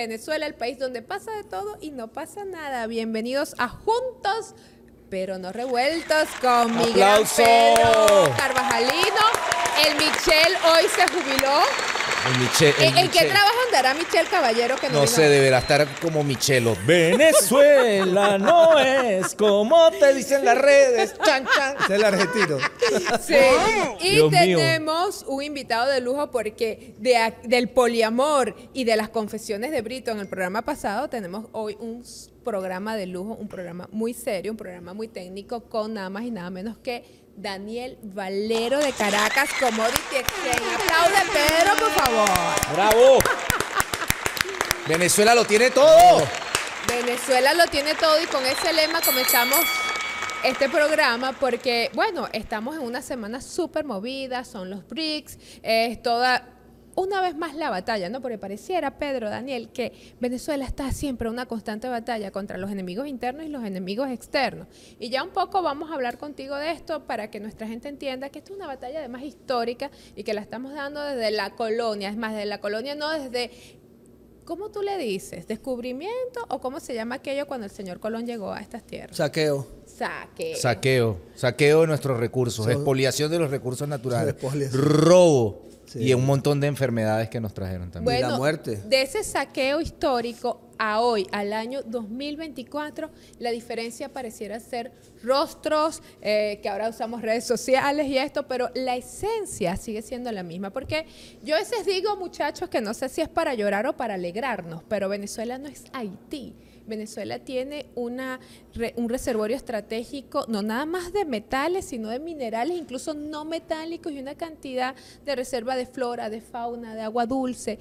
Venezuela, el país donde pasa de todo y no pasa nada. Bienvenidos a Juntos, pero no revueltos con Miguel Carvajalino. El Michel hoy se jubiló. El, ¿En, qué trabajo andará Michelle Caballero? Que no, no sé, deberá estar como Michelo. Venezuela no es como te dicen las redes. Chan, Es el argentino. Sí. Y tenemos un invitado de lujo porque de, del poliamor y de las confesiones de Brito en el programa pasado tenemos hoy un programa de lujo, un programa muy serio, un programa muy técnico con nada más y nada menos que Daniel Valero de Caracas, Commodity Exchange. de Pedro, por favor. ¡Bravo! Venezuela lo tiene todo. Venezuela lo tiene todo y con ese lema comenzamos este programa porque, bueno, estamos en una semana súper movida, son los BRICS, es toda una vez más la batalla, ¿no? Porque pareciera, Pedro, Daniel, que Venezuela está siempre en una constante batalla contra los enemigos internos y los enemigos externos. Y ya un poco vamos a hablar contigo de esto para que nuestra gente entienda que esto es una batalla además histórica y que la estamos dando desde la colonia, es más, desde la colonia no desde ¿cómo tú le dices? ¿Descubrimiento o cómo se llama aquello cuando el señor Colón llegó a estas tierras? Saqueo. Saqueo. Saqueo. Saqueo de nuestros recursos. Expoliación de los recursos naturales. Robo y un montón de enfermedades que nos trajeron también. la muerte. De ese saqueo histórico a hoy, al año 2024, la diferencia pareciera ser rostros, eh, que ahora usamos redes sociales y esto, pero la esencia sigue siendo la misma. Porque yo a veces digo, muchachos, que no sé si es para llorar o para alegrarnos, pero Venezuela no es Haití. Venezuela tiene una, un reservorio estratégico, no nada más de metales, sino de minerales, incluso no metálicos, y una cantidad de reserva de flora, de fauna, de agua dulce.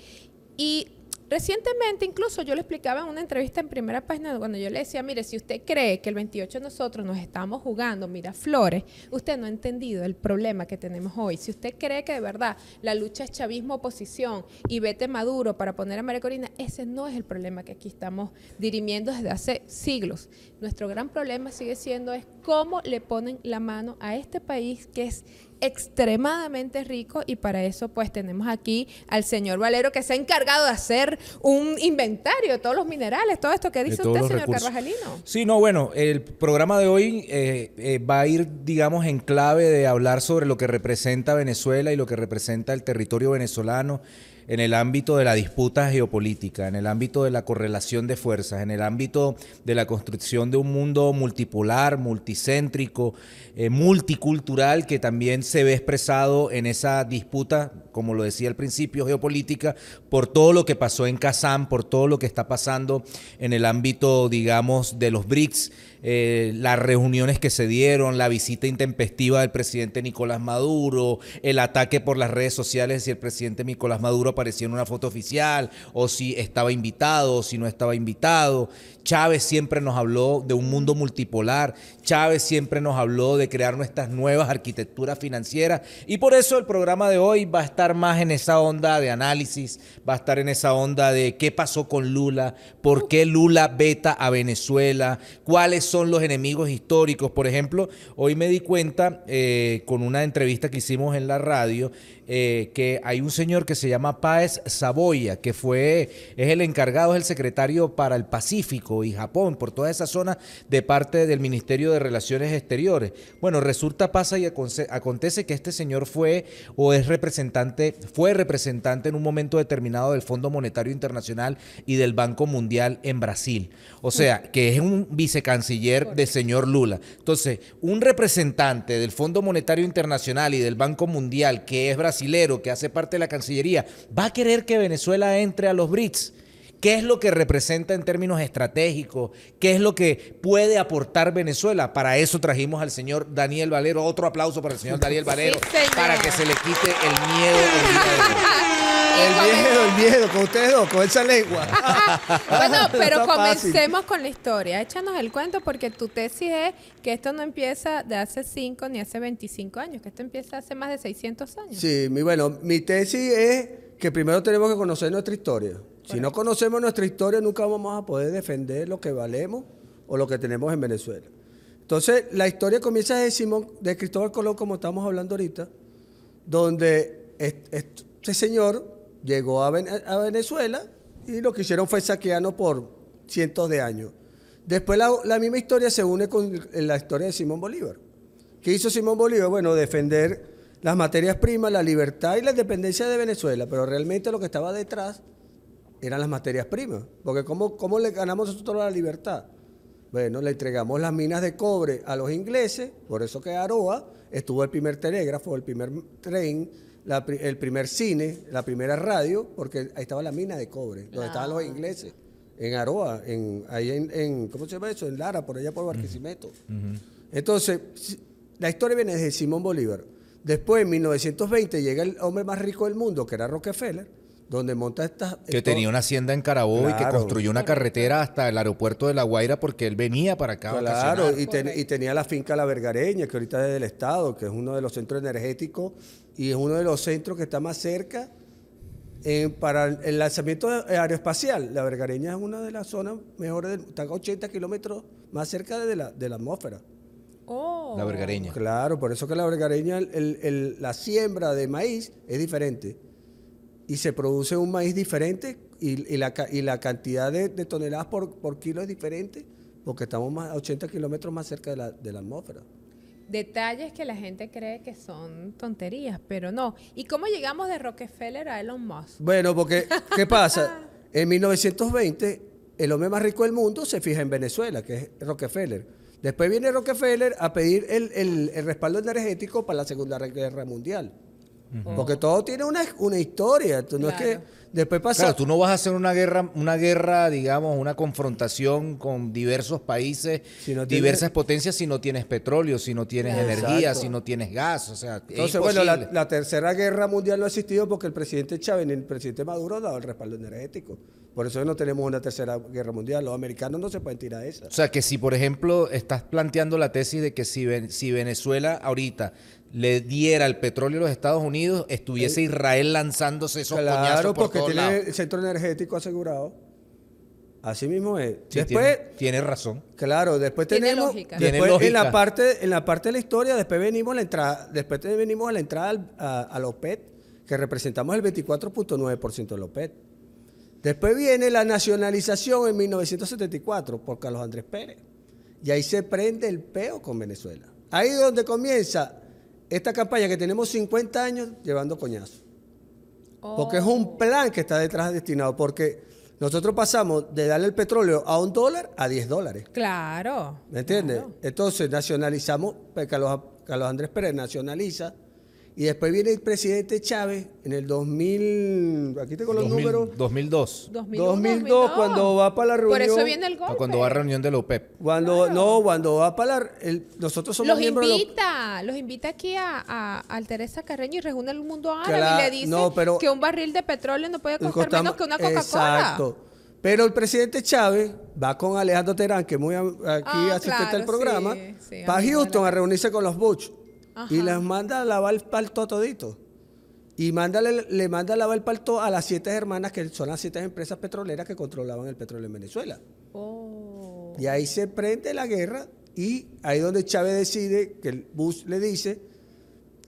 Y Recientemente, incluso yo le explicaba en una entrevista en primera página, cuando yo le decía, mire, si usted cree que el 28 nosotros nos estamos jugando mira, Flores, usted no ha entendido el problema que tenemos hoy. Si usted cree que de verdad la lucha es chavismo-oposición y vete Maduro para poner a María Corina, ese no es el problema que aquí estamos dirimiendo desde hace siglos. Nuestro gran problema sigue siendo es cómo le ponen la mano a este país que es extremadamente rico y para eso pues tenemos aquí al señor Valero que se ha encargado de hacer un inventario de todos los minerales, todo esto que dice usted, señor Carvajalino. Sí, no, bueno, el programa de hoy eh, eh, va a ir, digamos, en clave de hablar sobre lo que representa Venezuela y lo que representa el territorio venezolano en el ámbito de la disputa geopolítica, en el ámbito de la correlación de fuerzas, en el ámbito de la construcción de un mundo multipolar, multicéntrico, eh, multicultural, que también se ve expresado en esa disputa, como lo decía al principio, geopolítica, por todo lo que pasó en Kazán, por todo lo que está pasando en el ámbito, digamos, de los BRICS eh, las reuniones que se dieron, la visita intempestiva del presidente Nicolás Maduro, el ataque por las redes sociales si el presidente Nicolás Maduro aparecía en una foto oficial o si estaba invitado o si no estaba invitado. Chávez siempre nos habló de un mundo multipolar, Chávez siempre nos habló de crear nuestras nuevas arquitecturas financieras y por eso el programa de hoy va a estar más en esa onda de análisis, va a estar en esa onda de qué pasó con Lula, por qué Lula veta a Venezuela, cuáles son los enemigos históricos. Por ejemplo, hoy me di cuenta eh, con una entrevista que hicimos en la radio, eh, que hay un señor que se llama Páez Saboya, que fue, es el encargado, es el secretario para el Pacífico y Japón, por toda esa zona de parte del Ministerio de Relaciones Exteriores. Bueno, resulta, pasa y acontece que este señor fue o es representante, fue representante en un momento determinado del Fondo Monetario Internacional y del Banco Mundial en Brasil. O sea, que es un vicecanciller de señor Lula. Entonces, un representante del Fondo Monetario Internacional y del Banco Mundial, que es Brasil, que hace parte de la Cancillería va a querer que Venezuela entre a los BRICS? ¿Qué es lo que representa en términos estratégicos? ¿Qué es lo que puede aportar Venezuela? Para eso trajimos al señor Daniel Valero. Otro aplauso para el señor Daniel Valero para que se le quite El miedo. El miedo, el miedo, con ustedes dos, con esa lengua. bueno, pero comencemos con la historia. Échanos el cuento porque tu tesis es que esto no empieza de hace 5 ni hace 25 años, que esto empieza hace más de 600 años. Sí, mi, bueno, mi tesis es que primero tenemos que conocer nuestra historia. Si no conocemos nuestra historia, nunca vamos a poder defender lo que valemos o lo que tenemos en Venezuela. Entonces, la historia comienza de de Cristóbal Colón, como estamos hablando ahorita, donde este señor llegó a, Venezuela y lo que hicieron fue saquearnos por cientos de años. Después la, misma historia se une con la historia de Simón Bolívar. ¿Qué hizo Simón Bolívar? Bueno, defender las materias primas, la libertad y la independencia de Venezuela, pero realmente lo que estaba detrás eran las materias primas, porque ¿cómo, cómo le ganamos nosotros la libertad? Bueno, le entregamos las minas de cobre a los ingleses, por eso que Aroa estuvo el primer telégrafo, el primer tren, el primer cine, la primera radio, porque ahí estaba la mina de cobre, donde estaban los ingleses, en Aroa, en, ahí en, ¿cómo se llama eso? En Lara, por allá por Barquisimeto. Entonces, la historia viene de Simón Bolívar. Después, en 1920, llega el hombre más rico del mundo, que era Rockefeller, donde monta estas Que tenía una hacienda en Carabobo y que construyó una carretera hasta el aeropuerto de La Guaira porque él venía para acá. Claro, y, y, tenía la finca La Vergareña, que ahorita es del Estado, que es uno de los centros energéticos y es uno de los centros que está más cerca eh, para el lanzamiento eh, aeroespacial. La Vergareña es una de las zonas mejores, de está a 80 kilómetros más cerca de la, de la atmósfera. Oh. La Vergareña. Claro, por eso que la Vergareña, la siembra de maíz es diferente y se produce un maíz diferente y, la, cantidad de, toneladas por, por, kilo es diferente porque estamos más a 80 kilómetros más cerca de la, de la atmósfera detalles que la gente cree que son tonterías, pero no. ¿Y cómo llegamos de Rockefeller a Elon Musk? Bueno, porque, ¿qué pasa? En 1920, el hombre más rico del mundo se fija en Venezuela, que es Rockefeller. Después viene Rockefeller a pedir el respaldo energético para la Segunda Guerra Mundial. Porque todo tiene una, una historia. Tú no es que después pasa. Claro, tú no vas a hacer una guerra, una guerra, digamos, una confrontación con diversos países, diversas potencias, si no tienes petróleo, si no tienes energía, si no tienes gas. O sea, entonces, bueno, la, tercera guerra mundial no ha existido porque el presidente Chávez y el presidente Maduro han dado el respaldo energético. Por eso no tenemos una tercera guerra mundial. Los americanos no se pueden tirar esa. O sea, que si, por ejemplo, estás planteando la tesis de que si, si Venezuela ahorita le diera el petróleo a los Estados Unidos, estuviese eh, Israel lanzándose esos coñazos Claro, porque tiene el centro energético asegurado. Así mismo es. después tiene, razón. Claro, después tenemos lógica. en la parte en la parte de la historia, después venimos a la entrada, después venimos a la entrada a, que representamos el 24.9% de la pet Después viene la nacionalización en 1974 por Carlos Andrés Pérez. Y ahí se prende el peo con Venezuela. Ahí es donde comienza esta campaña que tenemos 50 años llevando coñazo. Porque es oh. un plan que está detrás destinado, porque nosotros pasamos de darle el petróleo a un dólar a 10 dólares. Claro. ¿Me entiendes? Entonces nacionalizamos, pues, Carlos, Carlos Andrés Pérez nacionaliza y después viene el presidente Chávez en el 2000, aquí tengo los números. 2002. 2002. cuando va para la reunión. Por eso viene el ah, golpe. Cuando va a la reunión de la UPEP. E cuando, No, cuando va para la... nosotros somos los e invita, los invita aquí a, a, a, Teresa Carreño y reúne al mundo árabe y le dice que un barril de petróleo no puede costar menos que una Coca-Cola. Exacto. Pero el presidente Chávez va con Alejandro Terán, que muy aquí ah, asistente al programa, va para Houston a reunirse con los Bush y las manda a lavar el palto todito. Y le manda a lavar el palto a las siete hermanas, que son las siete empresas petroleras que controlaban el petróleo en Venezuela. Oh. Y ahí se prende la guerra y ahí donde Chávez decide, que Bush le dice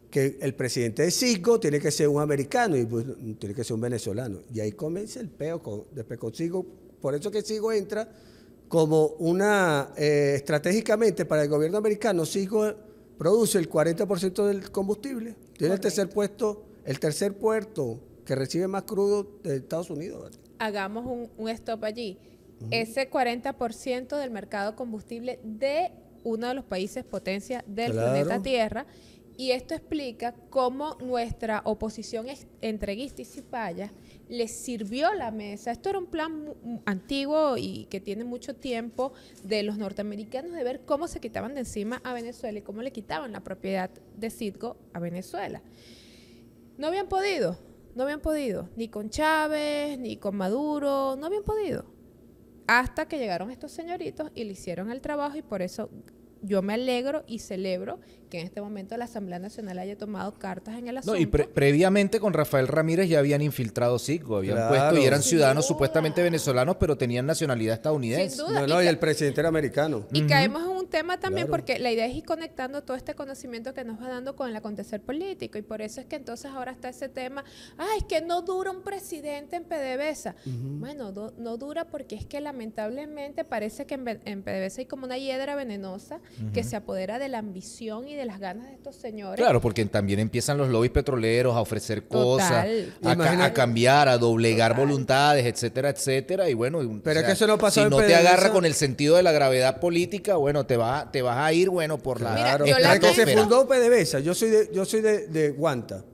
que el presidente de Cisco tiene que ser un americano y Bush tiene que ser un venezolano. Y ahí comienza el peo con, después Por eso que Cisco entra como una, eh, estratégicamente para el gobierno americano, Cisco produce el 40% del combustible. Tiene el tercer puesto, el tercer puerto que recibe más crudo de Estados Unidos. Hagamos un, stop allí. Ese 40% del mercado combustible de uno de los países potencia del planeta Tierra. Y esto explica cómo nuestra oposición entreguista y cipaya les sirvió la mesa. Esto era un plan antiguo y que tiene mucho tiempo de los norteamericanos de ver cómo se quitaban de encima a Venezuela y cómo le quitaban la propiedad de Citgo a Venezuela. No habían podido, no habían podido, ni con Chávez, ni con Maduro, no habían podido. Hasta que llegaron estos señoritos y le hicieron el trabajo y por eso yo me alegro y celebro que en este momento la Asamblea Nacional haya tomado cartas en el asunto. No, y previamente con Rafael Ramírez ya habían infiltrado sí, habían puesto y eran ciudadanos supuestamente venezolanos, pero tenían nacionalidad estadounidense. Sin duda. No, y, el presidente era americano. Y caemos en un tema también porque la idea es ir conectando todo este conocimiento que nos va dando con el acontecer político y por eso es que entonces ahora está ese tema, ah, es que no dura un presidente en PDVSA. Bueno, no dura porque es que lamentablemente parece que en, PDVSA hay como una hiedra venenosa que se apodera de la ambición y de las ganas de estos señores. Claro, porque también empiezan los lobbies petroleros a ofrecer cosas, a, cambiar, a doblegar voluntades, etcétera, etcétera. Y bueno, pero que eso no Si no te agarra con el sentido de la gravedad política, bueno, te, va, te vas a ir, bueno, por claro. la. se fundó Yo soy de, yo soy de, Guanta.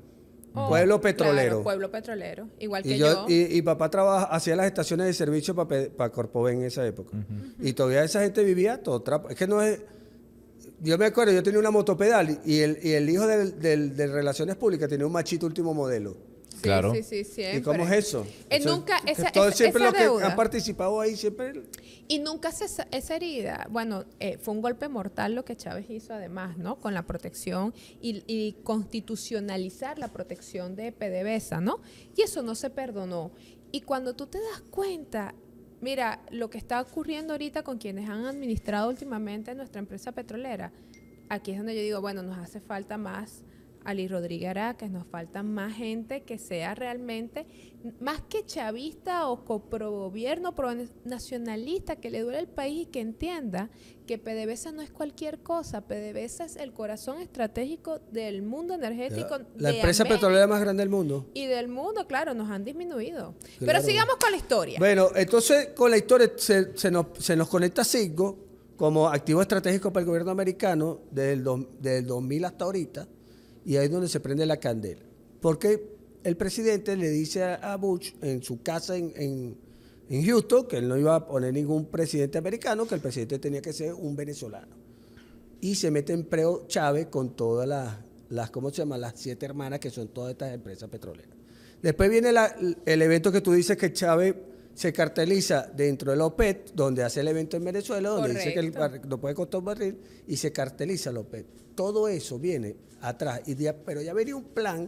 Oh, pueblo petrolero. pueblo petrolero, igual que y yo. Y, papá trabaja, hacía las estaciones de servicio para pa Corpoven en esa época. Y todavía esa gente vivía todo trapo. Es que no es yo me acuerdo, yo tenía una motopedal y el, hijo de Relaciones Públicas tenía un machito último modelo. Sí, claro. Sí, sí, ¿Y cómo es eso? Eh, nunca, esa, siempre que han participado ahí siempre. Y nunca se, esa herida, bueno, eh, fue un golpe mortal lo que Chávez hizo además, ¿no? Con la protección y, y, constitucionalizar la protección de PDVSA, ¿no? Y eso no se perdonó. Y cuando tú te das cuenta Mira, lo que está ocurriendo ahorita con quienes han administrado últimamente nuestra empresa petrolera, aquí es donde yo digo, bueno, nos hace falta más Ali Rodríguez Aracas, nos faltan más gente que sea realmente, más que chavista o gobierno, pro nacionalista, que le duele el país y que entienda que PDVSA no es cualquier cosa, PDVSA es el corazón estratégico del mundo energético. La, empresa petrolera más grande del mundo. Y del mundo, claro, nos han disminuido. Pero sigamos con la historia. Bueno, entonces con la historia se, nos, conecta Cisco como activo estratégico para el gobierno americano desde el, 2000 hasta ahorita. Y ahí es donde se prende la candela. Porque el presidente le dice a Bush en su casa en, en, Houston que él no iba a poner ningún presidente americano, que el presidente tenía que ser un venezolano. Y se mete en preo Chávez con todas las, las, ¿cómo se llama? Las siete hermanas que son todas estas empresas petroleras. Después viene el evento que tú dices que Chávez se carteliza dentro del OPET, donde hace el evento en Venezuela, donde dice que el no puede costar un barril, y se carteliza el OPET. Todo eso viene atrás, y pero ya venía un plan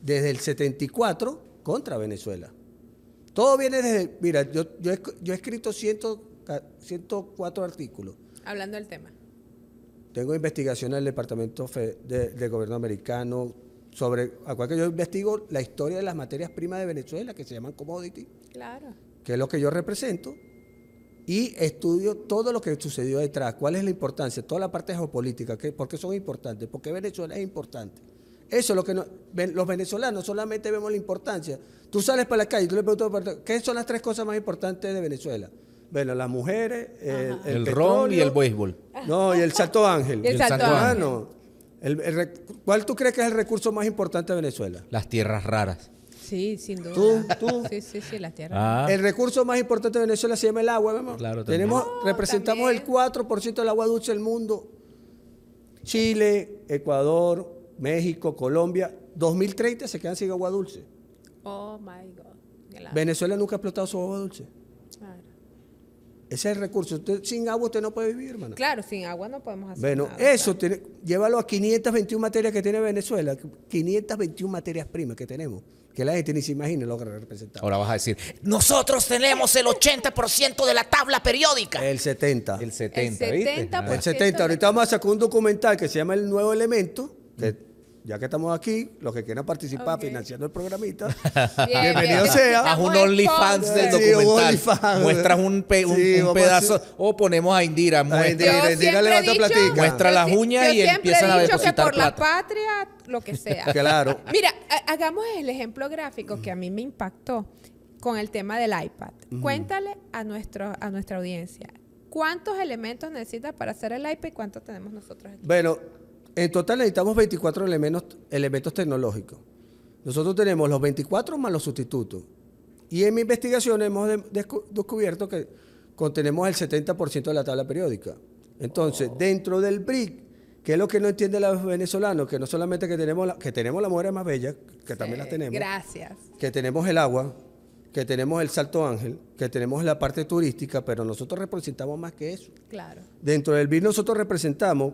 desde el 74 contra Venezuela. Todo viene desde, mira, yo, yo, he, yo he escrito 104 artículos. Hablando del tema. Tengo investigación en el Departamento de, Gobierno Americano, sobre a cual que yo investigo la historia de las materias primas de Venezuela que se llaman commodity. Claro que es lo que yo represento, y estudio todo lo que sucedió detrás, cuál es la importancia, toda la parte geopolítica, por qué son importantes, por qué Venezuela es importante. Eso es lo que los venezolanos solamente vemos la importancia. Tú sales para la calle y tú le preguntas, ¿qué son las tres cosas más importantes de Venezuela? Bueno, las mujeres, el, rol y el béisbol. No, y el Santo Ángel. el, el Santo Ángel. ¿Cuál tú crees que es el recurso más importante de Venezuela? Las tierras raras. Sí, sin duda. Ah. El recurso más importante de Venezuela se llama el agua, mi Claro, Tenemos, representamos el 4% del agua dulce del mundo. Chile, Ecuador, México, Colombia, 2030 se quedan sin agua dulce. Oh my God. Venezuela nunca ha explotado su agua dulce. Ese es el recurso. sin agua usted no puede vivir, hermano. Claro, sin agua no podemos hacer bueno, nada. Bueno, eso, tiene, llévalo a 521 materias que tiene Venezuela, 521 materias primas que tenemos, que la gente ni se imagina lo que Ahora vas a decir, nosotros tenemos el 80% de la tabla periódica. El 70. El 70, El 70, El 70. Ahorita vamos a sacar un documental que se llama El Nuevo Elemento, mm ya que estamos aquí, los que quieran participar financiando el programita, bienvenido sea. Haz un OnlyFans del documental. Muestras un, pedazo. O ponemos a Indira. Indira, Muestra las uñas y empiezan a depositar que por la patria, lo que sea. claro. Mira, hagamos el ejemplo gráfico que a mí me impactó con el tema del iPad. Cuéntale a, nuestro, a nuestra audiencia. ¿Cuántos elementos necesitas para hacer el iPad y cuántos tenemos nosotros aquí? Bueno, en total necesitamos 24 elementos, tecnológicos. Nosotros tenemos los 24 más los sustitutos. Y en mi investigación hemos descubierto que contenemos el 70% de la tabla periódica. Entonces, oh. dentro del BRIC, que es lo que no entiende los venezolanos, que no solamente que tenemos la, que tenemos la mujer más bella, que también la tenemos. Gracias. Que tenemos el agua, que tenemos el Salto Ángel, que tenemos la parte turística, pero nosotros representamos más que eso. Claro. Dentro del BRIC nosotros representamos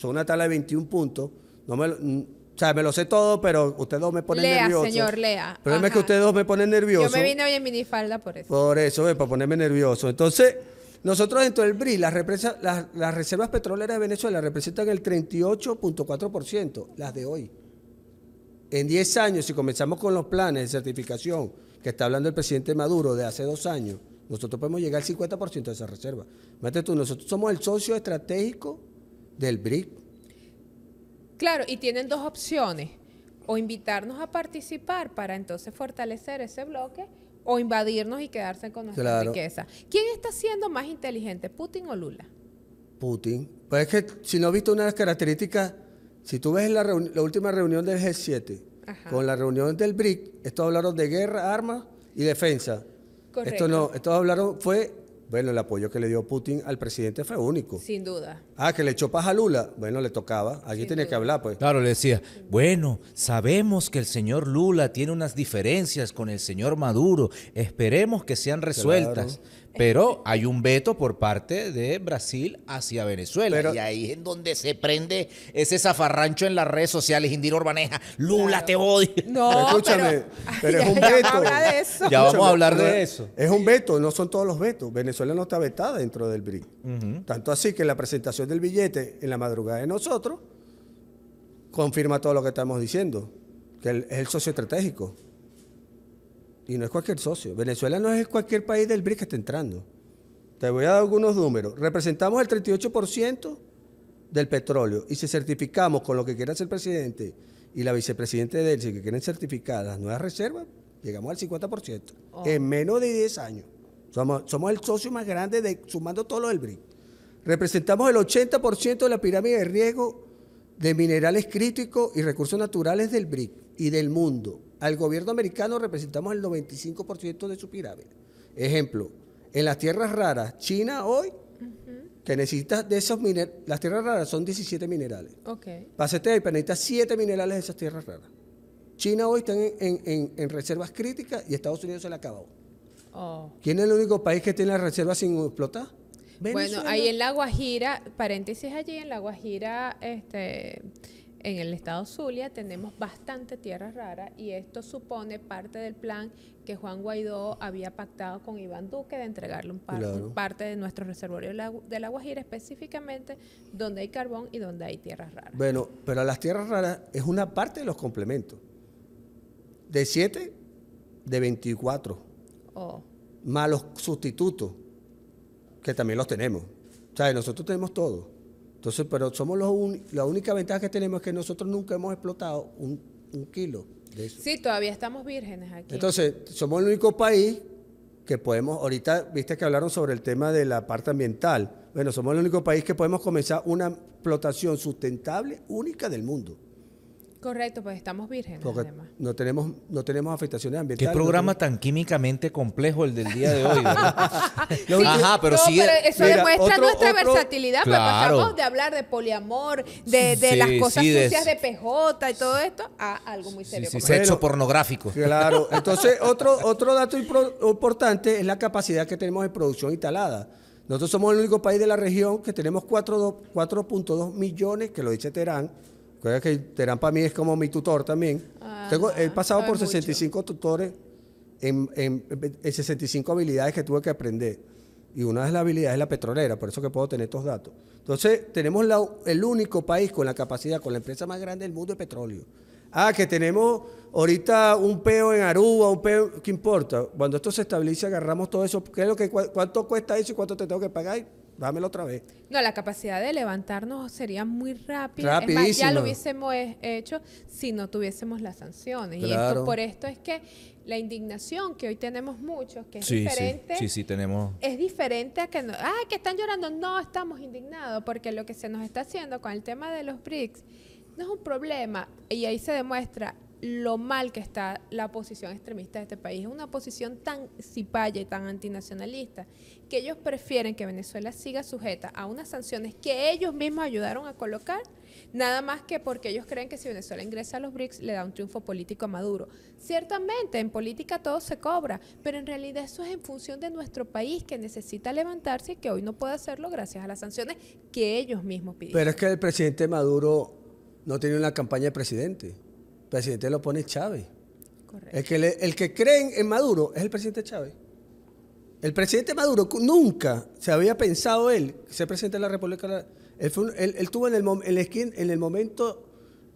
son una tabla de 21 puntos. No me, o sea, me lo sé todo, pero ustedes dos me ponen lea, señor, lea. El problema es que ustedes dos me ponen nervioso. Yo me vine hoy en minifalda por eso. Por eso, eh, para ponerme nervioso. Entonces, nosotros dentro del BRI, las, reservas petroleras de Venezuela representan el 38.4%, las de hoy. En 10 años, si comenzamos con los planes de certificación que está hablando el presidente Maduro de hace dos años, nosotros podemos llegar al 50% de esa reserva. Mate tú, nosotros somos el socio estratégico del BRIC. Claro, y tienen dos opciones, o invitarnos a participar para entonces fortalecer ese bloque o invadirnos y quedarse con nuestra riqueza. ¿Quién está siendo más inteligente, Putin o Lula? Putin. Pues es que si no has visto una de las características, si tú ves la, última reunión del G7 con la reunión del BRIC, estos hablaron de guerra, armas y defensa. Correcto. Esto no, estos hablaron, fue bueno, el apoyo que le dio Putin al presidente fue único. Sin duda. Ah, que le echó paja a Lula. Bueno, le tocaba. Allí tenía que hablar, pues. Claro, le decía, bueno, sabemos que el señor Lula tiene unas diferencias con el señor Maduro. Esperemos que sean resueltas. Pero hay un veto por parte de Brasil hacia Venezuela. y ahí es donde se prende ese zafarrancho en las redes sociales, Indira Urbaneja. Lula, te odio. No, escúchame, pero, es un veto. Ya, vamos a, hablar de eso. Es un veto, no son todos los vetos. Venezuela no está vetada dentro del BRIC. Tanto así que la presentación del billete en la madrugada de nosotros confirma todo lo que estamos diciendo, que es el socio estratégico. Y no es cualquier socio. Venezuela no es cualquier país del BRIC que está entrando. Te voy a dar algunos números. Representamos el 38% del petróleo y si certificamos con lo que quiera ser el presidente y la vicepresidenta de él, si quieren certificar las nuevas reservas, llegamos al 50% en menos de 10 años. Somos, el socio más grande de, sumando todo lo del BRIC. Representamos el 80% de la pirámide de riesgo de minerales críticos y recursos naturales del BRIC y del mundo. Al gobierno americano representamos el 95% de su pirámide. Ejemplo, en las tierras raras, China hoy, que necesita de esos minerales, las tierras raras son 17 minerales. Okay. ahí, de este necesita 7 minerales de esas tierras raras. China hoy está en, reservas críticas y Estados Unidos se la acabó. Oh. ¿Quién es el único país que tiene las reservas sin explotar? Bueno, ahí en La Guajira, paréntesis allí, en La Guajira, este en el estado Zulia tenemos bastante tierras raras y esto supone parte del plan que Juan Guaidó había pactado con Iván Duque de entregarle un, parte de nuestro reservorio de la Guajira, específicamente donde hay carbón y donde hay tierras raras. Bueno, pero las tierras raras es una parte de los complementos. De 7, de 24. Oh. Más los sustitutos, que también los tenemos. O sea, nosotros tenemos todo. Entonces, pero somos los la única ventaja que tenemos es que nosotros nunca hemos explotado un, un kilo de eso. Sí, todavía estamos vírgenes aquí. Entonces, somos el único país que podemos, ahorita viste que hablaron sobre el tema de la parte ambiental. Bueno, somos el único país que podemos comenzar una explotación sustentable única del mundo. Correcto, pues estamos vírgenes. además. No, tenemos, no tenemos afectaciones ambientales. Qué programa tan químicamente complejo el del día de hoy. Ajá, pero eso demuestra nuestra versatilidad. Pues, claro. pasamos de hablar de poliamor, de, de las cosas sucias de... PJ y todo esto, a algo muy serio. sexo pornográfico. Claro. Entonces, otro, otro dato importante es la capacidad que tenemos de producción instalada. Nosotros somos el único país de la región que tenemos 4.2 millones, que lo dice Terán, Creo que Terán para mí es como mi tutor también. Ah, he pasado por 65 tutores en, 65 habilidades que tuve que aprender. Y una de las habilidades es la petrolera, por eso que puedo tener estos datos. Entonces, tenemos el único país con la capacidad, con la empresa más grande del mundo de petróleo. Ah, que tenemos ahorita un peo en Aruba, un peo, ¿qué importa? Cuando esto se establece, agarramos todo eso. ¿Qué que, ¿Cuánto cuesta eso y cuánto te tengo que pagar? dámelo otra vez. No, la capacidad de levantarnos sería muy rápida. Es más, ya lo hubiésemos hecho si no tuviésemos las sanciones. Y por esto es que la indignación que hoy tenemos muchos, que es diferente. Sí, sí, tenemos. Es diferente a que, no, ay, ah, que están llorando. No estamos indignados porque lo que se nos está haciendo con el tema de los BRICS no es un problema. Y ahí se demuestra lo mal que está la posición extremista de este país. Es una posición tan cipaya y tan antinacionalista que ellos prefieren que Venezuela siga sujeta a unas sanciones que ellos mismos ayudaron a colocar, nada más que porque ellos creen que si Venezuela ingresa a los BRICS le da un triunfo político a Maduro. Ciertamente, en política todo se cobra, pero en realidad eso es en función de nuestro país que necesita levantarse y que hoy no puede hacerlo gracias a las sanciones que ellos mismos piden. Pero es que el presidente Maduro no tiene una campaña de presidente presidente lo pone Chávez. El que, el que creen en Maduro es el presidente Chávez. El presidente Maduro nunca se había pensado él ser presidente de la República. Él, fue tuvo en el, el momento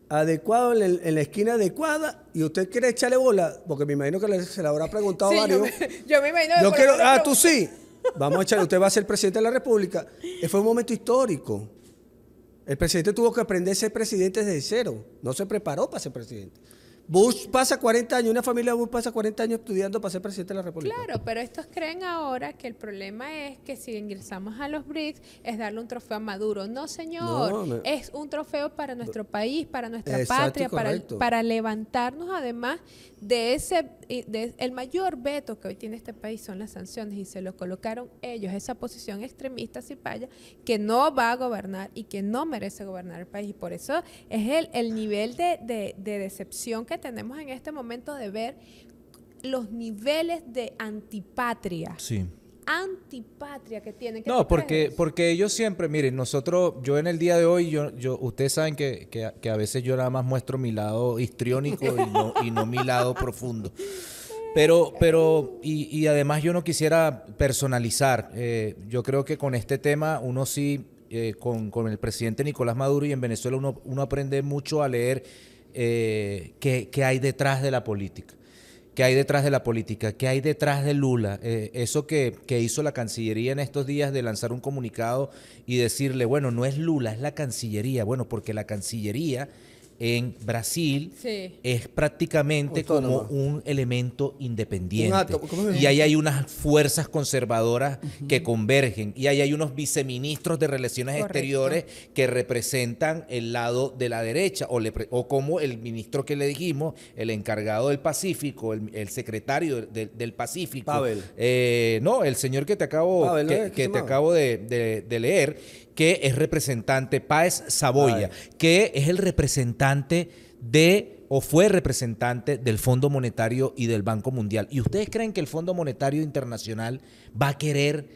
adecuado, en, la esquina adecuada, y usted quiere echarle bola, porque me imagino que se le habrá preguntado varios. Yo me, yo me imagino. ah, tú sí. Vamos a echarle, usted va a ser presidente de la República. fue un momento histórico. El presidente tuvo que aprender a ser presidente desde cero. No se preparó para ser presidente. Bush pasa 40 años, una familia Bush pasa 40 años estudiando para ser presidente de la República. Claro, pero estos creen ahora que el problema es que si ingresamos a los BRICS es darle un trofeo a Maduro. No, señor, es un trofeo para nuestro país, para nuestra patria, para, levantarnos además de ese el mayor veto que hoy tiene este país son las sanciones y se lo colocaron ellos, esa posición extremista cipaya que no va a gobernar y que no merece gobernar el país. Y por eso es el, el nivel de, de decepción que tenemos en este momento de ver los niveles de antipatria. Sí antipatria que tienen. No, porque, porque ellos siempre, miren, nosotros, yo en el día de hoy, yo, yo, ustedes saben que, a veces yo nada más muestro mi lado histriónico y, no, y no mi lado profundo. Pero, pero, y, además yo no quisiera personalizar. Eh, yo creo que con este tema uno sí, eh, con, el presidente Nicolás Maduro y en Venezuela uno, uno aprende mucho a leer eh, qué hay detrás de la política. ¿Qué hay detrás de la política? ¿Qué hay detrás de Lula? Eh, eso que, que, hizo la Cancillería en estos días de lanzar un comunicado y decirle, bueno, no es Lula, es la Cancillería. Bueno, porque la Cancillería en Brasil es prácticamente como un elemento independiente. y ahí hay unas fuerzas conservadoras que convergen. Y ahí hay unos viceministros de Relaciones Exteriores que representan el lado de la derecha, o, como el ministro que le dijimos, el encargado del Pacífico, el, secretario del Pacífico. Eh, no, el señor que te acabo, que, te acabo de leer que es representante, Páez Saboya, que es el representante de o fue representante del Fondo Monetario y del Banco Mundial. ¿Y ustedes creen que el Fondo Monetario Internacional va a querer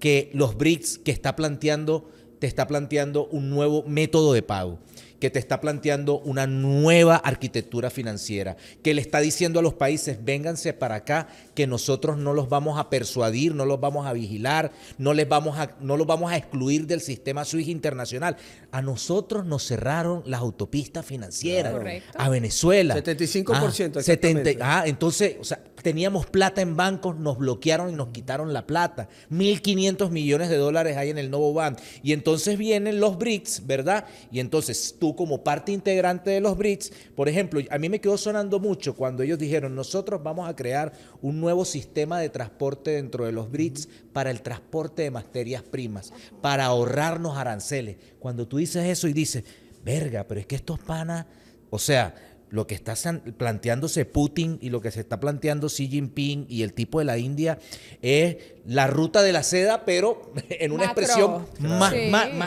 que los BRICS que está planteando te está planteando un nuevo método de pago? que te está planteando una nueva arquitectura financiera, que le está diciendo a los países, vénganse para acá, que nosotros no los vamos a persuadir, no los vamos a vigilar, no, les vamos a, no los vamos a excluir del sistema SWIFT internacional. A nosotros nos cerraron las autopistas financieras, a Venezuela. 75%. Ah, 70, ah entonces, o sea, teníamos plata en bancos, nos bloquearon y nos quitaron la plata. 1.500 millones de dólares hay en el nuevo BAN. Y entonces vienen los BRICS, ¿verdad? Y entonces tú como parte integrante de los BRICS, por ejemplo, a mí me quedó sonando mucho cuando ellos dijeron, nosotros vamos a crear un nuevo sistema de transporte dentro de los BRICS para el transporte de materias primas, para ahorrarnos aranceles. Cuando tú dices eso y dices, verga, pero es que estos pana o sea, lo que está planteándose Putin y lo que se está planteando Xi Jinping y el tipo de la India es la ruta de la seda, pero en una expresión más,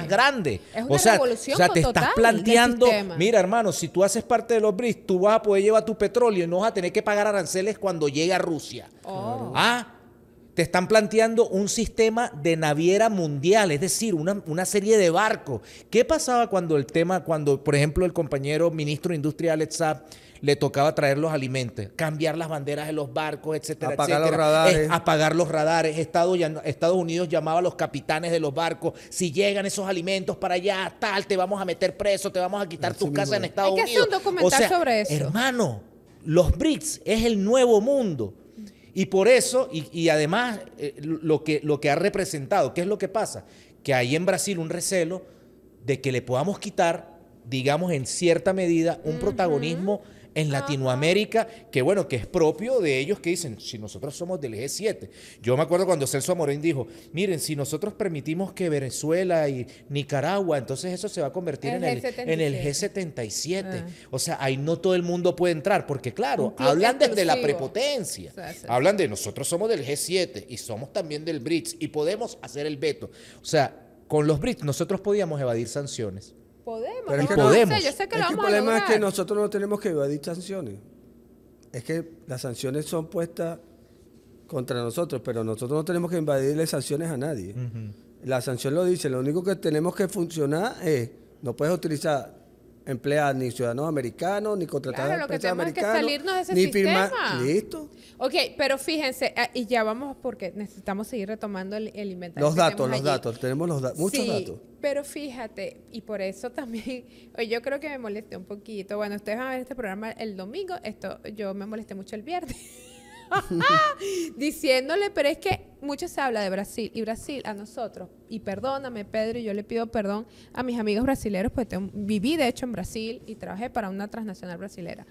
grande. o sea, revolución te estás planteando, mira hermano, si tú haces parte de los BRICS, tú vas a poder llevar tu petróleo y no vas a tener que pagar aranceles cuando llegue a Rusia. Oh. ¿Ah? te están planteando un sistema de naviera mundial, es decir, una, serie de barcos. ¿Qué pasaba cuando el tema, cuando, por ejemplo, el compañero ministro de Industria Alex le tocaba traer los alimentos, cambiar las banderas de los barcos, etcétera, apagar etcétera. los radares. apagar los radares. Estados, Unidos llamaba a los capitanes de los barcos. Si llegan esos alimentos para allá, tal, te vamos a meter preso, te vamos a quitar tus casas en Estados Unidos. Hay que hacer un documental sobre eso. Hermano, los BRICS es el nuevo mundo. Y por eso, y, además eh, lo, que, lo que ha representado, ¿qué es lo que pasa? Que hay en Brasil un recelo de que le podamos quitar, digamos en cierta medida, un protagonismo en Latinoamérica, que bueno, que es propio de ellos que dicen, si nosotros somos del g 7. Yo me acuerdo cuando Celso Amorín dijo, miren, si nosotros permitimos que Venezuela y Nicaragua, entonces eso se va a convertir en, el, G77. Ah. O sea, ahí no todo el mundo puede entrar, porque claro, hablan desde la prepotencia. Hablan de nosotros somos del G7 y somos también del BRICS y podemos hacer el veto. O sea, con los BRICS nosotros podíamos evadir sanciones Podemos. Pero que podemos. yo sé que lo el problema es que nosotros no tenemos que evadir sanciones. Es que las sanciones son puestas contra nosotros, pero nosotros no tenemos que invadirle sanciones a nadie. La sanción lo dice, lo único que tenemos que funcionar es, no puedes utilizar emplear ni ciudadanos americanos, ni contratar ni Listo. Ok, pero fíjense, eh, y ya vamos porque necesitamos seguir retomando el, inventario. Los datos, los datos, tenemos los datos. muchos datos. Pero fíjate, y por eso también, yo creo que me molesté un poquito. Bueno, ustedes van a ver este programa el domingo, esto yo me molesté mucho el viernes. diciéndole, pero es que mucho se habla de Brasil y Brasil a nosotros, y perdóname Pedro, y yo le pido perdón a mis amigos brasileños, porque viví de hecho en Brasil y trabajé para una transnacional brasilera.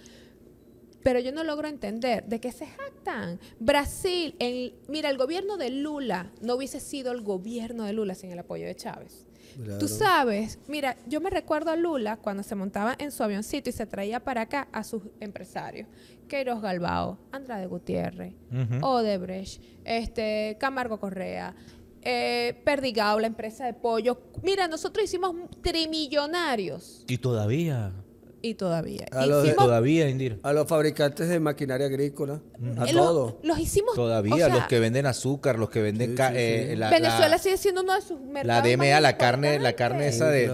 Pero yo no logro entender de qué se jactan. Brasil, mira, el gobierno de Lula no hubiese sido el gobierno de Lula sin el apoyo de Chávez. Tú sabes, mira, yo me recuerdo a Lula cuando se montaba en su avioncito y se traía para acá a sus empresarios. Queiroz Galbao, Andrade Gutiérrez, Odebrecht, este, Camargo Correa, eh, Perdigao, la empresa de pollo. Mira, nosotros hicimos trimillonarios. Y todavía y todavía. A los, todavía, A los fabricantes de maquinaria agrícola. A eh, todos. Los, hicimos. Todavía, los que venden azúcar, los que venden. Eh, Venezuela sigue siendo uno de sus mercados. La DMA, la carne, la carne esa de,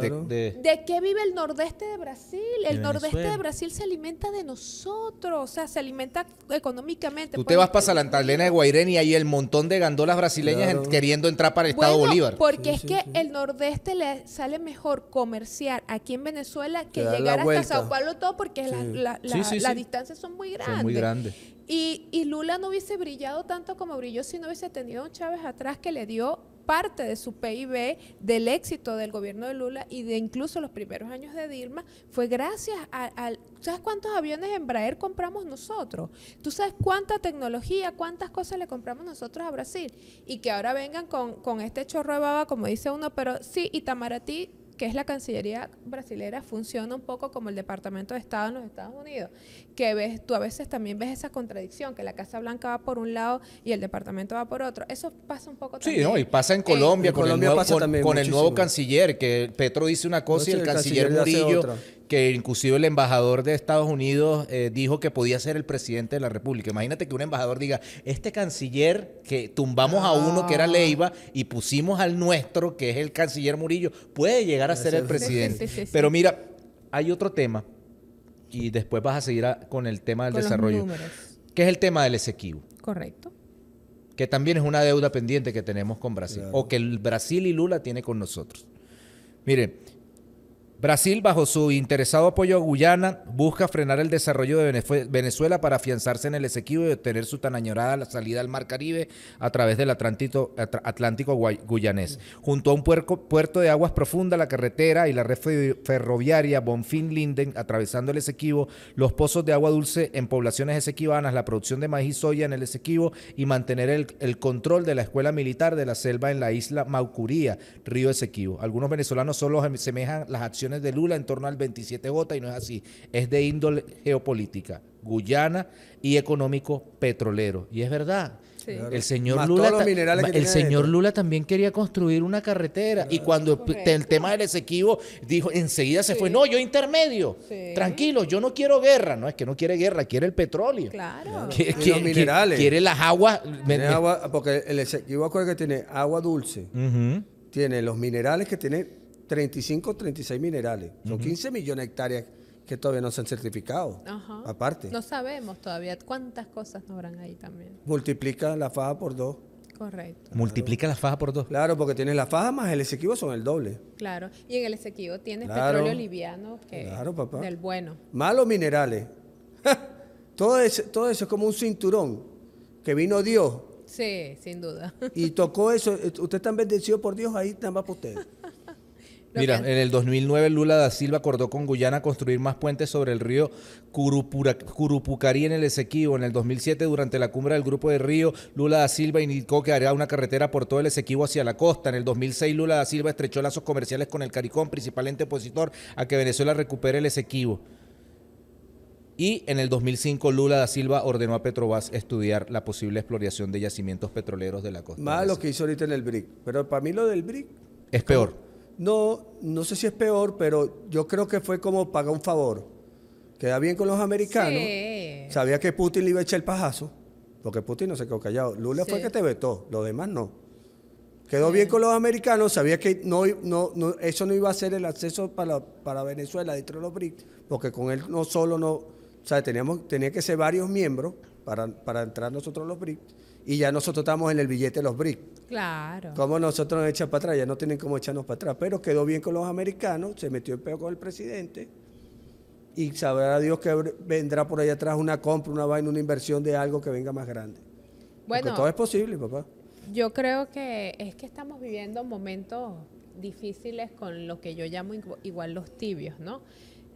de, qué vive el nordeste de Brasil? El nordeste de Brasil se alimenta de nosotros. O sea, se alimenta económicamente. Tú te pues. vas para Salantalena de Guairén y ahí el montón de gandolas brasileñas queriendo entrar para el Estado Bolívar. Porque es que el nordeste le sale mejor comerciar aquí en Venezuela que llegar hasta todo porque las distancias son muy grandes. grandes. Y, Lula no hubiese brillado tanto como brilló si no hubiese tenido a un Chávez atrás que le dio parte de su PIB del éxito del gobierno de Lula y de incluso los primeros años de Dilma fue gracias al. ¿sabes cuántos aviones Embraer compramos nosotros? ¿Tú sabes cuánta tecnología, cuántas cosas le compramos nosotros a Brasil? Y que ahora vengan con, con este chorro de baba, como dice uno, pero sí, Itamaraty que es la Cancillería brasilera, funciona un poco como el Departamento de Estado en los Estados Unidos, que ves, tú a veces también ves esa contradicción, que la Casa Blanca va por un lado y el departamento va por otro. Eso pasa un poco también. Sí, no, y pasa en Colombia, con, Colombia el, nuevo, con, el nuevo canciller, que Petro dice una cosa y el, canciller, Murillo que inclusive el embajador de Estados Unidos eh, dijo que podía ser el presidente de la República. Imagínate que un embajador diga, este canciller que tumbamos a uno que era ah. Leiva y pusimos al nuestro, que es el canciller Murillo, puede llegar a ah, ser el presidente. Pero mira, hay otro tema y después vas a seguir con el tema del desarrollo. Que es el tema del Esequibo. Correcto. Que también es una deuda pendiente que tenemos con Brasil. O que Brasil y Lula tiene con nosotros. Mire, Brasil, bajo su interesado apoyo a Guyana, busca frenar el desarrollo de Venezuela para afianzarse en el Esequibo y obtener su tan añorada salida al Mar Caribe a través del Atlántico, guyanés. Junto a un puerto de aguas profundas, la carretera y la red ferroviaria Bonfín-Linden, atravesando el Esequibo, los pozos de agua dulce en poblaciones esequibanas, la producción de maíz y soya en el Esequibo y mantener el, control de la escuela militar de la selva en la isla Maucuría, río Esequibo. Algunos venezolanos solo semejan las acciones de Lula en torno al 27 gota y no es así, es de índole geopolítica, Guyana y económico petrolero. Y es verdad. El señor, Lula, el señor Lula también quería construir una carretera y cuando el tema del Esequibo dijo, enseguida se fue, no, yo intermedio, tranquilo, yo no quiero guerra, no es que no quiere guerra, quiere el petróleo. Claro. Quiere, los minerales. Quiere las aguas. porque el Esequibo acuerda que tiene agua dulce, tiene los minerales que tiene 35, 36 minerales. Son 15 millones de hectáreas que todavía no se han certificado. Ajá. Aparte. No sabemos todavía cuántas cosas no habrán ahí también. Multiplica la faja por dos. Correcto. Multiplica la faja por dos. Claro, porque tienes la faja más el Esequibo son el doble. Claro. Y en el Esequibo tienes petróleo liviano que es del bueno. Malos minerales. todo, eso, es como un cinturón que vino Dios. Sí, sin duda. y tocó eso. Usted está bendecido por Dios ahí, nada más para ustedes. Mira, en el 2009 Lula da Silva acordó con Guyana construir más puentes sobre el río Curupucarí en el Esequibo. En el 2007, durante la cumbre del Grupo de Río, Lula da Silva indicó que haría una carretera por todo el Esequibo hacia la costa. En el 2006, Lula da Silva estrechó lazos comerciales con el Caricón, principalmente opositor, a que Venezuela recupere el Esequibo. Y en el 2005 Lula da Silva ordenó a Petrobras estudiar la posible exploración de yacimientos petroleros de la costa. Más lo que hizo ahorita en el BRIC. Pero para mí lo del BRIC... Es peor. No, no sé si es peor, pero yo creo que fue como paga un favor. Queda bien con los americanos. Sabía que Putin le iba a echar el pajazo, porque Putin no se quedó callado. Lula fue que te vetó, los demás no. Quedó bien con los americanos, sabía que no, no, eso no iba a ser el acceso para, Venezuela dentro de los BRICS, porque con él no solo no, o sea, teníamos, tenía que ser varios miembros para, para entrar nosotros los BRICS y ya nosotros estamos en el billete de los BRIC. Claro. Como nosotros nos echan para atrás, ya no tienen cómo echarnos para atrás, pero quedó bien con los americanos, se metió en peo con el presidente y sabrá Dios que vendrá por allá atrás una compra, una vaina, una inversión de algo que venga más grande. Bueno, Porque todo es posible, papá. Yo creo que es que estamos viviendo momentos difíciles con lo que yo llamo igual los tibios, ¿no?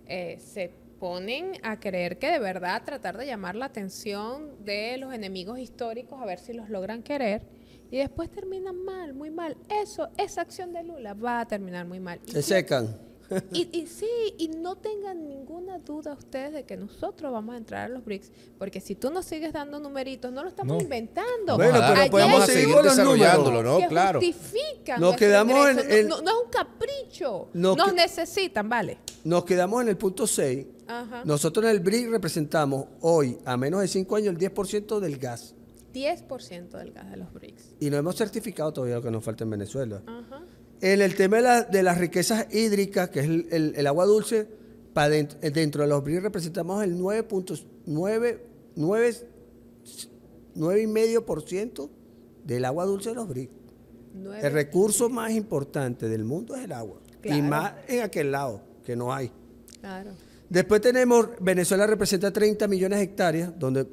Eh, se ponen a creer que de verdad tratar de llamar la atención de los enemigos históricos a ver si los logran querer y después terminan mal, muy mal. Eso, esa acción de Lula va a terminar muy mal. Se secan y, sí, y no tengan ninguna duda ustedes de que nosotros vamos a entrar a los BRICS, porque si tú nos sigues dando numeritos, no lo estamos inventando. Bueno, pero podemos seguir desarrollándolo, ¿no? claro. nos quedamos en no, es un capricho. Nos, necesitan, vale. Nos quedamos en el punto 6. Nosotros en el BRICS representamos hoy, a menos de 5 años, el 10% del gas. 10% del gas de los BRICS. Y no hemos certificado todavía lo que nos falta en Venezuela. Ajá. En el tema de, las riquezas hídricas, que es el, agua dulce, para dentro, de los BRICS representamos el 9.9% del agua dulce de los BRICS. El recurso más importante del mundo es el agua. Y más en aquel lado, que no hay. Después tenemos, Venezuela representa 30 millones de hectáreas, donde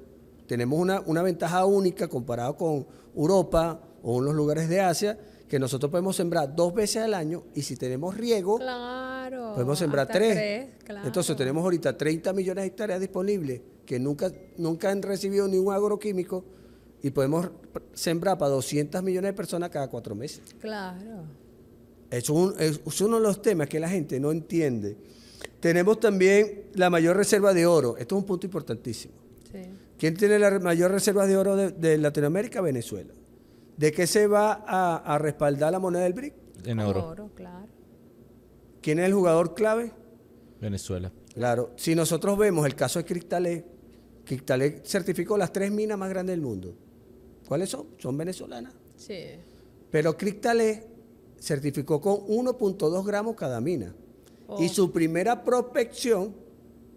tenemos una, una ventaja única comparado con Europa o unos lugares de Asia, que nosotros podemos sembrar dos veces al año y si tenemos riego, podemos sembrar tres. Entonces tenemos ahorita 30 millones de hectáreas disponibles que nunca, nunca han recibido ni un agroquímico y podemos sembrar para 200 millones de personas cada cuatro meses. Claro. Es, uno de los temas que la gente no entiende. Tenemos también la mayor reserva de oro. Esto es un punto importantísimo. ¿Quién tiene la mayor reserva de oro de Latinoamérica? Venezuela. ¿De qué se va a, respaldar la moneda del BRIC? En oro. claro. ¿Quién es el jugador clave? Venezuela. Claro. Si nosotros vemos el caso de Cristalé, e, Cristalé e certificó las tres minas más grandes del mundo. ¿Cuáles son? Son venezolanas. Sí. Pero Cristalé e certificó con 1.2 gramos cada mina. Y oh. su primera prospección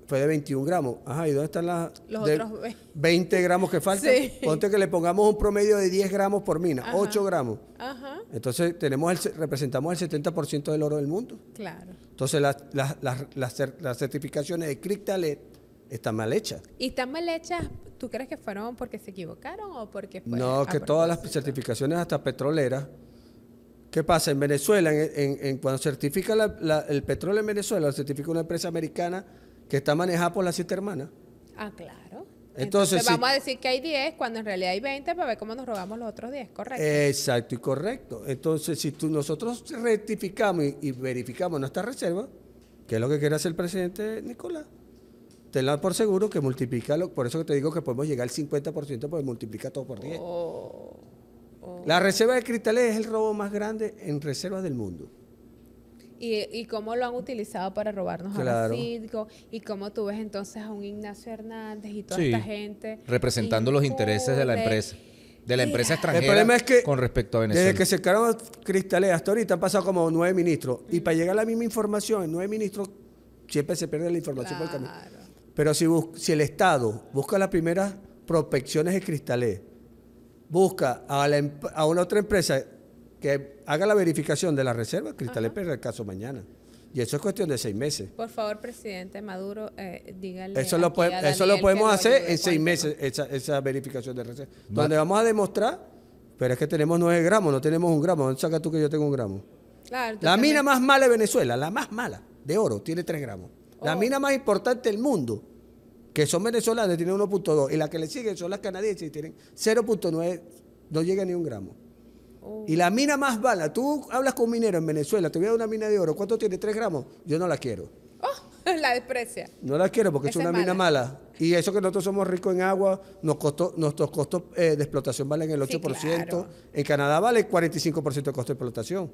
fue de 21 gramos. Ajá, ¿y dónde están las Los otros 20 gramos que faltan? Sí. Ponte que le pongamos un promedio de 10 gramos por mina, 8 gramos. Ajá. Entonces tenemos el, representamos el 70% del oro del mundo. Claro. Entonces las, las, las, certificaciones de Cryptalet están mal hechas. ¿Y están mal hechas? ¿Tú crees que fueron porque se equivocaron o porque fue... No, que todas las certificaciones, hasta petroleras, ¿Qué pasa? En Venezuela, en, cuando certifica el petróleo en Venezuela, lo certifica una empresa americana que está manejada por las siete hermanas. Ah, claro. Entonces, vamos a decir que hay 10 cuando en realidad hay 20 para ver cómo nos robamos los otros 10, ¿correcto? Exacto y correcto. Entonces, si tú, nosotros rectificamos y, verificamos nuestra reserva, ¿qué es lo que quiere hacer el presidente Nicolás, tenla por seguro que multiplica, lo, por eso que te digo que podemos llegar al 50% porque pues multiplica todo por 10. La reserva de cristales es el robo más grande en reservas del mundo. Y, cómo lo han utilizado para robarnos a a y cómo tú ves entonces a un Ignacio Hernández y toda esta gente. Representando los intereses de la empresa. De la empresa extranjera que, con respecto a Venezuela. Desde que se crearon Cristalé, hasta ahorita han pasado como nueve ministros. Y para llegar a la misma información en nueve ministros siempre se pierde la información por el Pero si, si el Estado busca las primeras prospecciones de Cristalé, busca a, em, a una otra empresa que haga la verificación de la reserva, Cristal Pérez el caso mañana. Y eso es cuestión de seis meses. Por favor, presidente Maduro, eh, dígale. Eso lo, eso lo podemos hacer en seis meses, esa, verificación de reserva. Donde vamos a demostrar, pero es que tenemos nueve gramos, no tenemos un gramo. ¿Dónde saca tú que yo tengo un gramo? la mina más mala de Venezuela, la más mala, de oro, tiene tres gramos. La oh. mina más importante del mundo, que son venezolanas, tiene 1.2. Y la que le siguen son las canadienses y tienen 0.9, no llega ni un gramo. Y la mina más mala, tú hablas con minero en Venezuela, te voy a dar una mina de oro, ¿cuánto tiene? ¿Tres gramos? Yo no la quiero. Oh, la desprecia. No la quiero porque es una mina mala. Y eso que nosotros somos ricos en agua, nos nuestros costos eh, de explotación valen el 8%. En Canadá vale 45% de costo de explotación.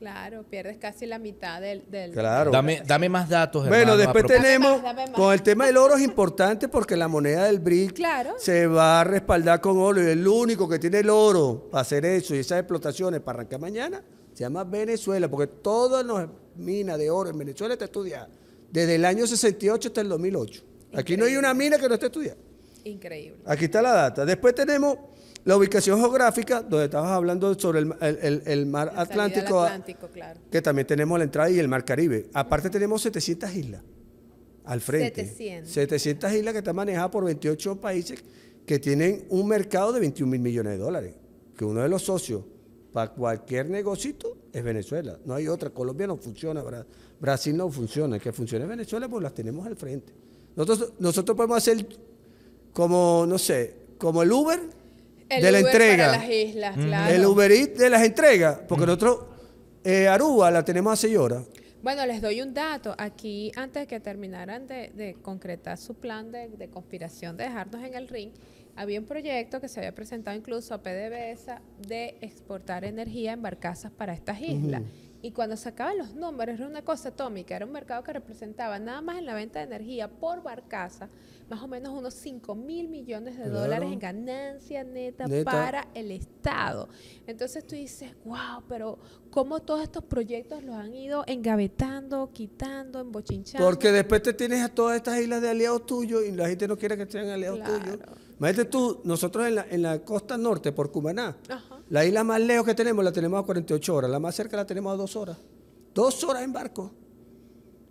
Claro, pierdes casi la mitad del... claro. Dame, más datos. Hermano, bueno, después tenemos, con el tema del oro es importante porque la moneda del BRIC se va a respaldar con oro y el único que tiene el oro para hacer eso y esas explotaciones para arrancar mañana se llama Venezuela, porque todas las minas de oro en Venezuela está estudiada desde el año 68 hasta el 2008. Aquí no hay una mina que no esté estudiada. Increíble. Aquí está la data. Después tenemos la ubicación geográfica, donde estabas hablando sobre el, el, el mar Atlántico, ah, que también tenemos la entrada y el mar Caribe. Aparte tenemos 700 islas al frente. 700. 700 islas que están manejadas por 28 países que tienen un mercado de 21 mil millones de dólares, que uno de los socios para cualquier negocio es Venezuela. No hay otra. Colombia no funciona, Brasil no funciona. Que funcione Venezuela, pues las tenemos al frente. nosotros podemos hacer como, no sé, como el Uber de la entrega. las islas, El Uber de las entregas, porque nosotros, eh, Aruba la tenemos a señora. horas. Bueno, les doy un dato. Aquí, antes de que terminaran de, concretar su plan de, conspiración de dejarnos en el ring, había un proyecto que se había presentado incluso a PDVSA de exportar energía en barcazas para estas islas y cuando sacaban los números era una cosa atómica, era un mercado que representaba nada más en la venta de energía por barcaza más o menos unos 5 mil millones de dólares en ganancia neta, para el Estado. Entonces tú dices, wow, pero ¿cómo todos estos proyectos los han ido engavetando, quitando, embochinchando? Porque después te tienes a todas estas islas de aliados tuyos y la gente no quiere que estén aliados tuyos. Imagínate tú, nosotros en la, en la costa norte, por Cumaná. La isla más lejos que tenemos la tenemos a 48 horas, la más cerca la tenemos a dos horas. Dos horas en barco.